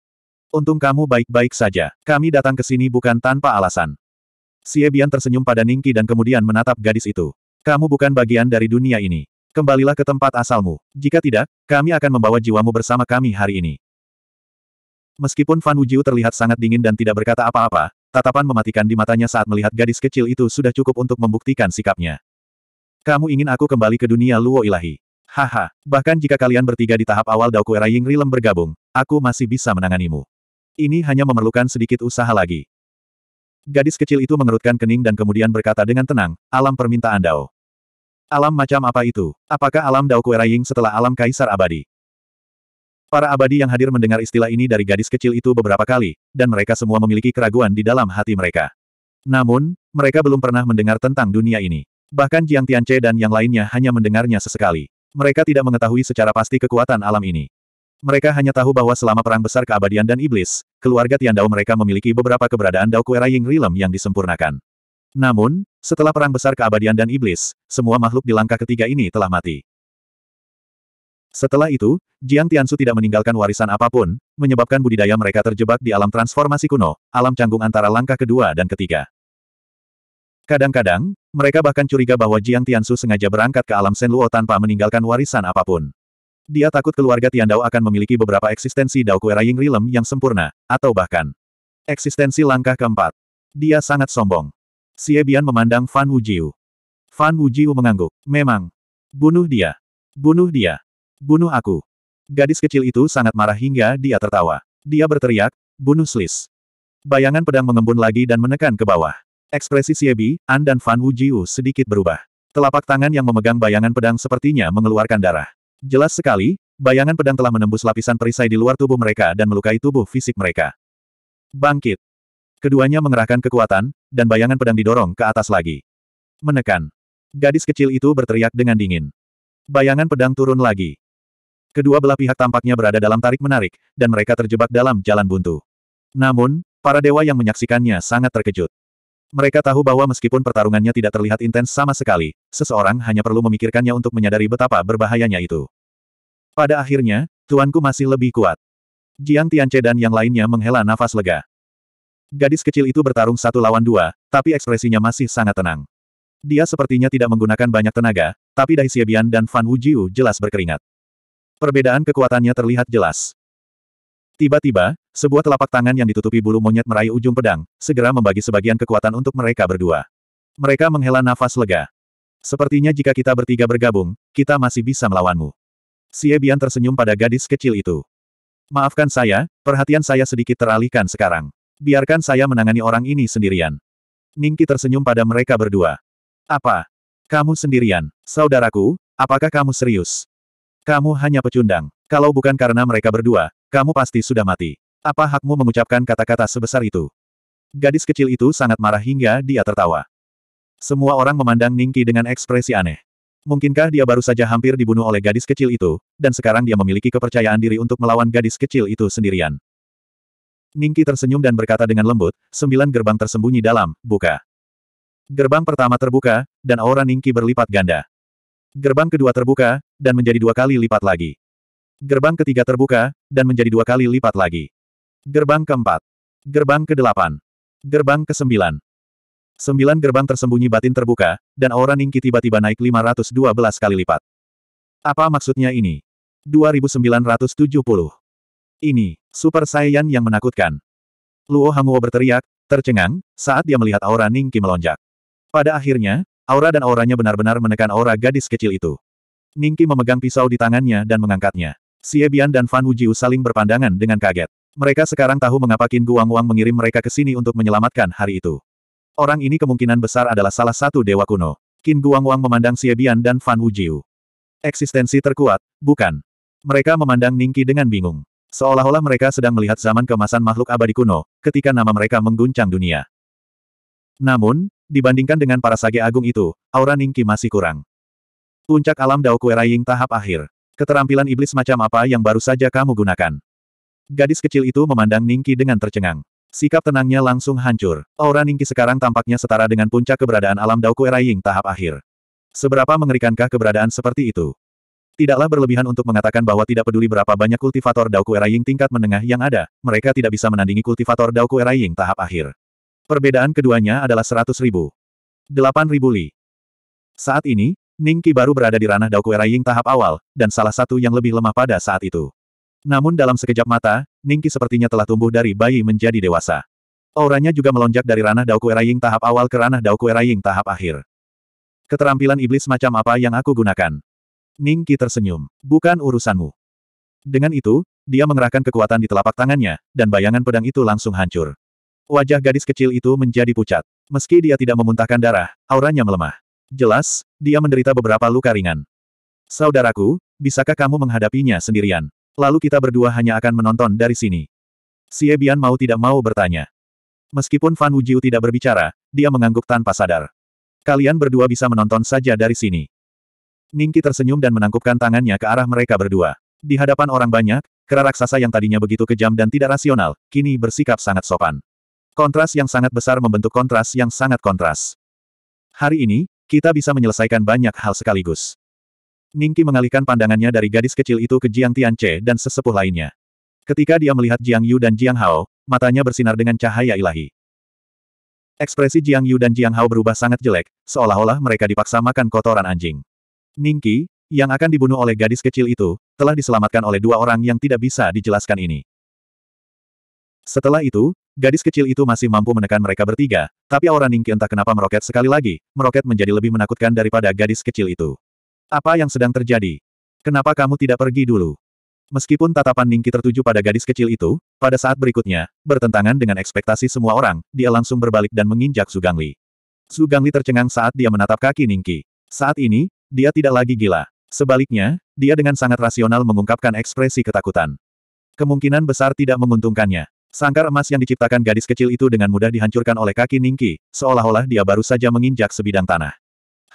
Untung kamu baik-baik saja. Kami datang ke sini bukan tanpa alasan. Siebian tersenyum pada Ningki dan kemudian menatap gadis itu. Kamu bukan bagian dari dunia ini. Kembalilah ke tempat asalmu. Jika tidak, kami akan membawa jiwamu bersama kami hari ini. Meskipun Fan Wujiu terlihat sangat dingin dan tidak berkata apa-apa, tatapan mematikan di matanya saat melihat gadis kecil itu sudah cukup untuk membuktikan sikapnya. Kamu ingin aku kembali ke dunia Luo Ilahi. Haha, bahkan jika kalian bertiga di tahap awal Dao Kue Ying Rilem bergabung, aku masih bisa menanganimu. Ini hanya memerlukan sedikit usaha lagi. Gadis kecil itu mengerutkan kening dan kemudian berkata dengan tenang, alam permintaan Dao. Alam macam apa itu? Apakah alam Dao Kueraying setelah alam Kaisar Abadi? Para abadi yang hadir mendengar istilah ini dari gadis kecil itu beberapa kali, dan mereka semua memiliki keraguan di dalam hati mereka. Namun, mereka belum pernah mendengar tentang dunia ini. Bahkan Jiang Tianche dan yang lainnya hanya mendengarnya sesekali. Mereka tidak mengetahui secara pasti kekuatan alam ini. Mereka hanya tahu bahwa selama Perang Besar Keabadian dan Iblis, keluarga Tiandao mereka memiliki beberapa keberadaan Dao Kuera Ying Rilem yang disempurnakan. Namun, setelah Perang Besar Keabadian dan Iblis, semua makhluk di langkah ketiga ini telah mati. Setelah itu, Jiang Tiansu tidak meninggalkan warisan apapun, menyebabkan budidaya mereka terjebak di alam transformasi kuno, alam canggung antara langkah kedua dan ketiga. Kadang-kadang, mereka bahkan curiga bahwa Jiang Tiansu sengaja berangkat ke alam Senluo tanpa meninggalkan warisan apapun. Dia takut keluarga Tiandao akan memiliki beberapa eksistensi Dao Kuera Ying Rilem yang sempurna, atau bahkan eksistensi langkah keempat. Dia sangat sombong. Xie Bian memandang Fan Wujiu. Fan Wujiu mengangguk. Memang. Bunuh dia. Bunuh dia. Bunuh aku. Gadis kecil itu sangat marah hingga dia tertawa. Dia berteriak, bunuh Slis. Bayangan pedang mengembun lagi dan menekan ke bawah. Ekspresi Xie An dan Fan Wujiu sedikit berubah. Telapak tangan yang memegang bayangan pedang sepertinya mengeluarkan darah. Jelas sekali, bayangan pedang telah menembus lapisan perisai di luar tubuh mereka dan melukai tubuh fisik mereka. Bangkit. Keduanya mengerahkan kekuatan, dan bayangan pedang didorong ke atas lagi. Menekan. Gadis kecil itu berteriak dengan dingin. Bayangan pedang turun lagi. Kedua belah pihak tampaknya berada dalam tarik-menarik, dan mereka terjebak dalam jalan buntu. Namun, para dewa yang menyaksikannya sangat terkejut. Mereka tahu bahwa meskipun pertarungannya tidak terlihat intens sama sekali, seseorang hanya perlu memikirkannya untuk menyadari betapa berbahayanya itu. Pada akhirnya, tuanku masih lebih kuat. Jiang Tianche dan yang lainnya menghela nafas lega. Gadis kecil itu bertarung satu lawan dua, tapi ekspresinya masih sangat tenang. Dia sepertinya tidak menggunakan banyak tenaga, tapi Dai Xiebian dan Fan Wujiu jelas berkeringat. Perbedaan kekuatannya terlihat jelas. Tiba-tiba, sebuah telapak tangan yang ditutupi bulu monyet meraih ujung pedang, segera membagi sebagian kekuatan untuk mereka berdua. Mereka menghela nafas lega. Sepertinya jika kita bertiga bergabung, kita masih bisa melawanmu. Si Ebian tersenyum pada gadis kecil itu. Maafkan saya, perhatian saya sedikit teralihkan sekarang. Biarkan saya menangani orang ini sendirian. Ningki tersenyum pada mereka berdua. Apa? Kamu sendirian, saudaraku, apakah kamu serius? Kamu hanya pecundang. Kalau bukan karena mereka berdua, kamu pasti sudah mati. Apa hakmu mengucapkan kata-kata sebesar itu? Gadis kecil itu sangat marah hingga dia tertawa. Semua orang memandang Ningki dengan ekspresi aneh. Mungkinkah dia baru saja hampir dibunuh oleh gadis kecil itu, dan sekarang dia memiliki kepercayaan diri untuk melawan gadis kecil itu sendirian. Ningki tersenyum dan berkata dengan lembut, sembilan gerbang tersembunyi dalam, buka. Gerbang pertama terbuka, dan aura Ningki berlipat ganda. Gerbang kedua terbuka, dan menjadi dua kali lipat lagi. Gerbang ketiga terbuka, dan menjadi dua kali lipat lagi. Gerbang keempat. Gerbang kedelapan. Gerbang kesembilan. Sembilan gerbang tersembunyi batin terbuka, dan aura Ningki tiba-tiba naik 512 kali lipat. Apa maksudnya ini? 2970. Ini, Super Saiyan yang menakutkan. Luo Hanguo berteriak, tercengang, saat dia melihat aura Ningki melonjak. Pada akhirnya, aura dan auranya benar-benar menekan aura gadis kecil itu. Ningki memegang pisau di tangannya dan mengangkatnya. Bian dan Fan Wujiu saling berpandangan dengan kaget. Mereka sekarang tahu mengapa Qin Guang Wang mengirim mereka ke sini untuk menyelamatkan hari itu. Orang ini kemungkinan besar adalah salah satu dewa kuno. Qin Guang Wang memandang Bian dan Fan Wujiu. Eksistensi terkuat, bukan. Mereka memandang Ningqi dengan bingung. Seolah-olah mereka sedang melihat zaman kemasan makhluk abadi kuno, ketika nama mereka mengguncang dunia. Namun, dibandingkan dengan para sage agung itu, aura Ningqi masih kurang. Puncak alam Dao Kueraying tahap akhir. Keterampilan iblis macam apa yang baru saja kamu gunakan? Gadis kecil itu memandang Ningki dengan tercengang. Sikap tenangnya langsung hancur. Aura Ningki sekarang tampaknya setara dengan puncak keberadaan alam Dauku Eraying tahap akhir. Seberapa mengerikankah keberadaan seperti itu? Tidaklah berlebihan untuk mengatakan bahwa tidak peduli berapa banyak kultivator Dauku Eraying tingkat menengah yang ada, mereka tidak bisa menandingi kultivator Dauku Eraying tahap akhir. Perbedaan keduanya adalah seratus ribu. Delapan ribu li. Saat ini, Ningqi baru berada di ranah Dao Daokuera Ying tahap awal, dan salah satu yang lebih lemah pada saat itu. Namun dalam sekejap mata, Ningqi sepertinya telah tumbuh dari bayi menjadi dewasa. Auranya juga melonjak dari ranah Dao Daokuera Ying tahap awal ke ranah Dao Daokuera Ying tahap akhir. Keterampilan iblis macam apa yang aku gunakan? Ningqi tersenyum. Bukan urusanmu. Dengan itu, dia mengerahkan kekuatan di telapak tangannya, dan bayangan pedang itu langsung hancur. Wajah gadis kecil itu menjadi pucat. Meski dia tidak memuntahkan darah, auranya melemah. Jelas, dia menderita beberapa luka ringan. Saudaraku, bisakah kamu menghadapinya sendirian? Lalu kita berdua hanya akan menonton dari sini. Si Ebian mau tidak mau bertanya. Meskipun Fan Wujiu tidak berbicara, dia mengangguk tanpa sadar. Kalian berdua bisa menonton saja dari sini. Ningki tersenyum dan menangkupkan tangannya ke arah mereka berdua. Di hadapan orang banyak, kera raksasa yang tadinya begitu kejam dan tidak rasional, kini bersikap sangat sopan. Kontras yang sangat besar membentuk kontras yang sangat kontras. Hari ini, kita bisa menyelesaikan banyak hal sekaligus. Ningki mengalihkan pandangannya dari gadis kecil itu ke Jiang Tianche dan sesepuh lainnya. Ketika dia melihat Jiang Yu dan Jiang Hao, matanya bersinar dengan cahaya ilahi. Ekspresi Jiang Yu dan Jiang Hao berubah sangat jelek, seolah-olah mereka dipaksa makan kotoran anjing. Ningki, yang akan dibunuh oleh gadis kecil itu, telah diselamatkan oleh dua orang yang tidak bisa dijelaskan ini. Setelah itu, gadis kecil itu masih mampu menekan mereka bertiga, tapi aura Ningki entah kenapa meroket sekali lagi, meroket menjadi lebih menakutkan daripada gadis kecil itu. Apa yang sedang terjadi? Kenapa kamu tidak pergi dulu? Meskipun tatapan Ningki tertuju pada gadis kecil itu, pada saat berikutnya, bertentangan dengan ekspektasi semua orang, dia langsung berbalik dan menginjak Su Gangli. Su Gangli tercengang saat dia menatap kaki Ningki. Saat ini, dia tidak lagi gila. Sebaliknya, dia dengan sangat rasional mengungkapkan ekspresi ketakutan. Kemungkinan besar tidak menguntungkannya. Sangkar emas yang diciptakan gadis kecil itu dengan mudah dihancurkan oleh kaki Ningki, seolah-olah dia baru saja menginjak sebidang tanah.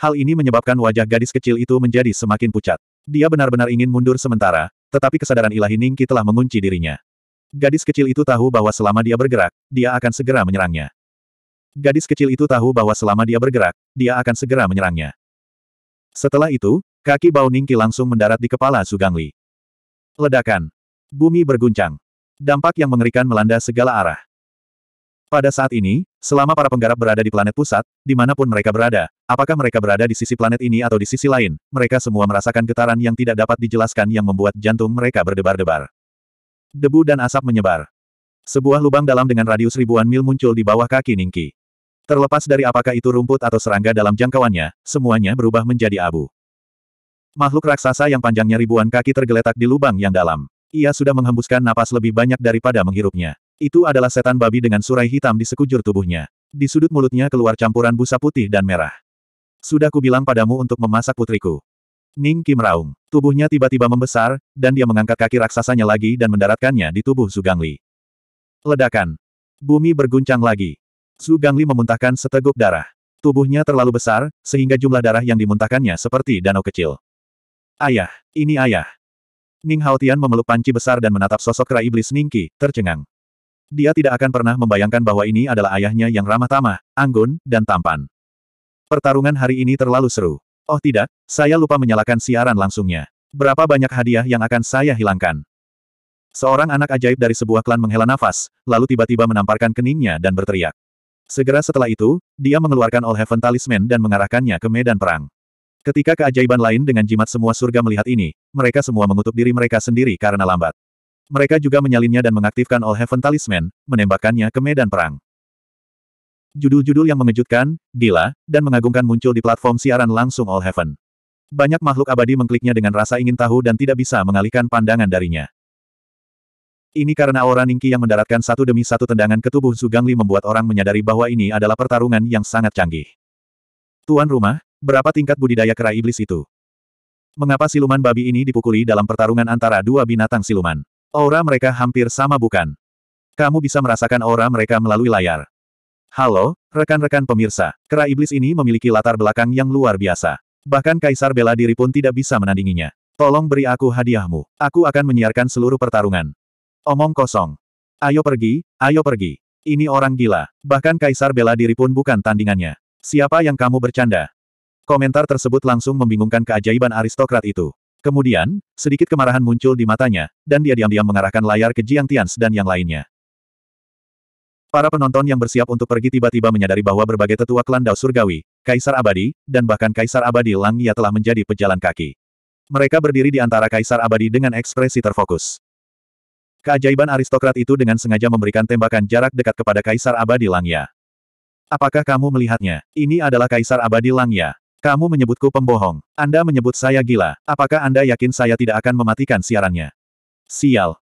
Hal ini menyebabkan wajah gadis kecil itu menjadi semakin pucat. Dia benar-benar ingin mundur sementara, tetapi kesadaran ilahi Ningki telah mengunci dirinya. Gadis kecil itu tahu bahwa selama dia bergerak, dia akan segera menyerangnya. Gadis kecil itu tahu bahwa selama dia bergerak, dia akan segera menyerangnya. Setelah itu, kaki bau Ningki langsung mendarat di kepala Sugangli. Ledakan. Bumi berguncang dampak yang mengerikan melanda segala arah. Pada saat ini, selama para penggarap berada di planet pusat, dimanapun mereka berada, apakah mereka berada di sisi planet ini atau di sisi lain, mereka semua merasakan getaran yang tidak dapat dijelaskan yang membuat jantung mereka berdebar-debar. Debu dan asap menyebar. Sebuah lubang dalam dengan radius ribuan mil muncul di bawah kaki Ningki. Terlepas dari apakah itu rumput atau serangga dalam jangkauannya, semuanya berubah menjadi abu. Makhluk raksasa yang panjangnya ribuan kaki tergeletak di lubang yang dalam. Ia sudah menghembuskan napas lebih banyak daripada menghirupnya. Itu adalah setan babi dengan surai hitam di sekujur tubuhnya. Di sudut mulutnya keluar campuran busa putih dan merah. Sudah kubilang padamu untuk memasak putriku. Ning Kim Raung. Tubuhnya tiba-tiba membesar, dan dia mengangkat kaki raksasanya lagi dan mendaratkannya di tubuh Zugangli. Ledakan. Bumi berguncang lagi. Zugangli memuntahkan seteguk darah. Tubuhnya terlalu besar, sehingga jumlah darah yang dimuntahkannya seperti danau kecil. Ayah, ini ayah. Ning Haotian memeluk panci besar dan menatap sosok kera iblis Ningki, tercengang. Dia tidak akan pernah membayangkan bahwa ini adalah ayahnya yang ramah tamah, anggun, dan tampan. Pertarungan hari ini terlalu seru. Oh tidak, saya lupa menyalakan siaran langsungnya. Berapa banyak hadiah yang akan saya hilangkan? Seorang anak ajaib dari sebuah klan menghela nafas, lalu tiba-tiba menamparkan keningnya dan berteriak. Segera setelah itu, dia mengeluarkan All Heaven Talisman dan mengarahkannya ke medan perang. Ketika keajaiban lain dengan jimat semua surga melihat ini, mereka semua mengutuk diri mereka sendiri karena lambat. Mereka juga menyalinnya dan mengaktifkan All Heaven Talisman, menembakkannya ke medan perang. Judul-judul yang mengejutkan, gila, dan mengagumkan muncul di platform siaran langsung All Heaven. Banyak makhluk abadi mengkliknya dengan rasa ingin tahu dan tidak bisa mengalihkan pandangan darinya. Ini karena aura Ningki yang mendaratkan satu demi satu tendangan ke tubuh Zugangli membuat orang menyadari bahwa ini adalah pertarungan yang sangat canggih. Tuan rumah, Berapa tingkat budidaya kera iblis itu? Mengapa siluman babi ini dipukuli dalam pertarungan antara dua binatang siluman? Aura mereka hampir sama bukan? Kamu bisa merasakan aura mereka melalui layar. Halo, rekan-rekan pemirsa. Kera iblis ini memiliki latar belakang yang luar biasa. Bahkan Kaisar bela diri pun tidak bisa menandinginya. Tolong beri aku hadiahmu. Aku akan menyiarkan seluruh pertarungan. Omong kosong. Ayo pergi, ayo pergi. Ini orang gila. Bahkan Kaisar bela diri pun bukan tandingannya. Siapa yang kamu bercanda? Komentar tersebut langsung membingungkan keajaiban aristokrat itu. Kemudian, sedikit kemarahan muncul di matanya, dan dia diam-diam mengarahkan layar ke Jiang Tians dan yang lainnya. Para penonton yang bersiap untuk pergi tiba-tiba menyadari bahwa berbagai tetua klan Dao Surgawi, Kaisar Abadi, dan bahkan Kaisar Abadi Langya telah menjadi pejalan kaki. Mereka berdiri di antara Kaisar Abadi dengan ekspresi terfokus. Keajaiban aristokrat itu dengan sengaja memberikan tembakan jarak dekat kepada Kaisar Abadi Langya. Apakah kamu melihatnya? Ini adalah Kaisar Abadi Langya. Kamu menyebutku pembohong. Anda menyebut saya gila. Apakah Anda yakin saya tidak akan mematikan siarannya? Sial,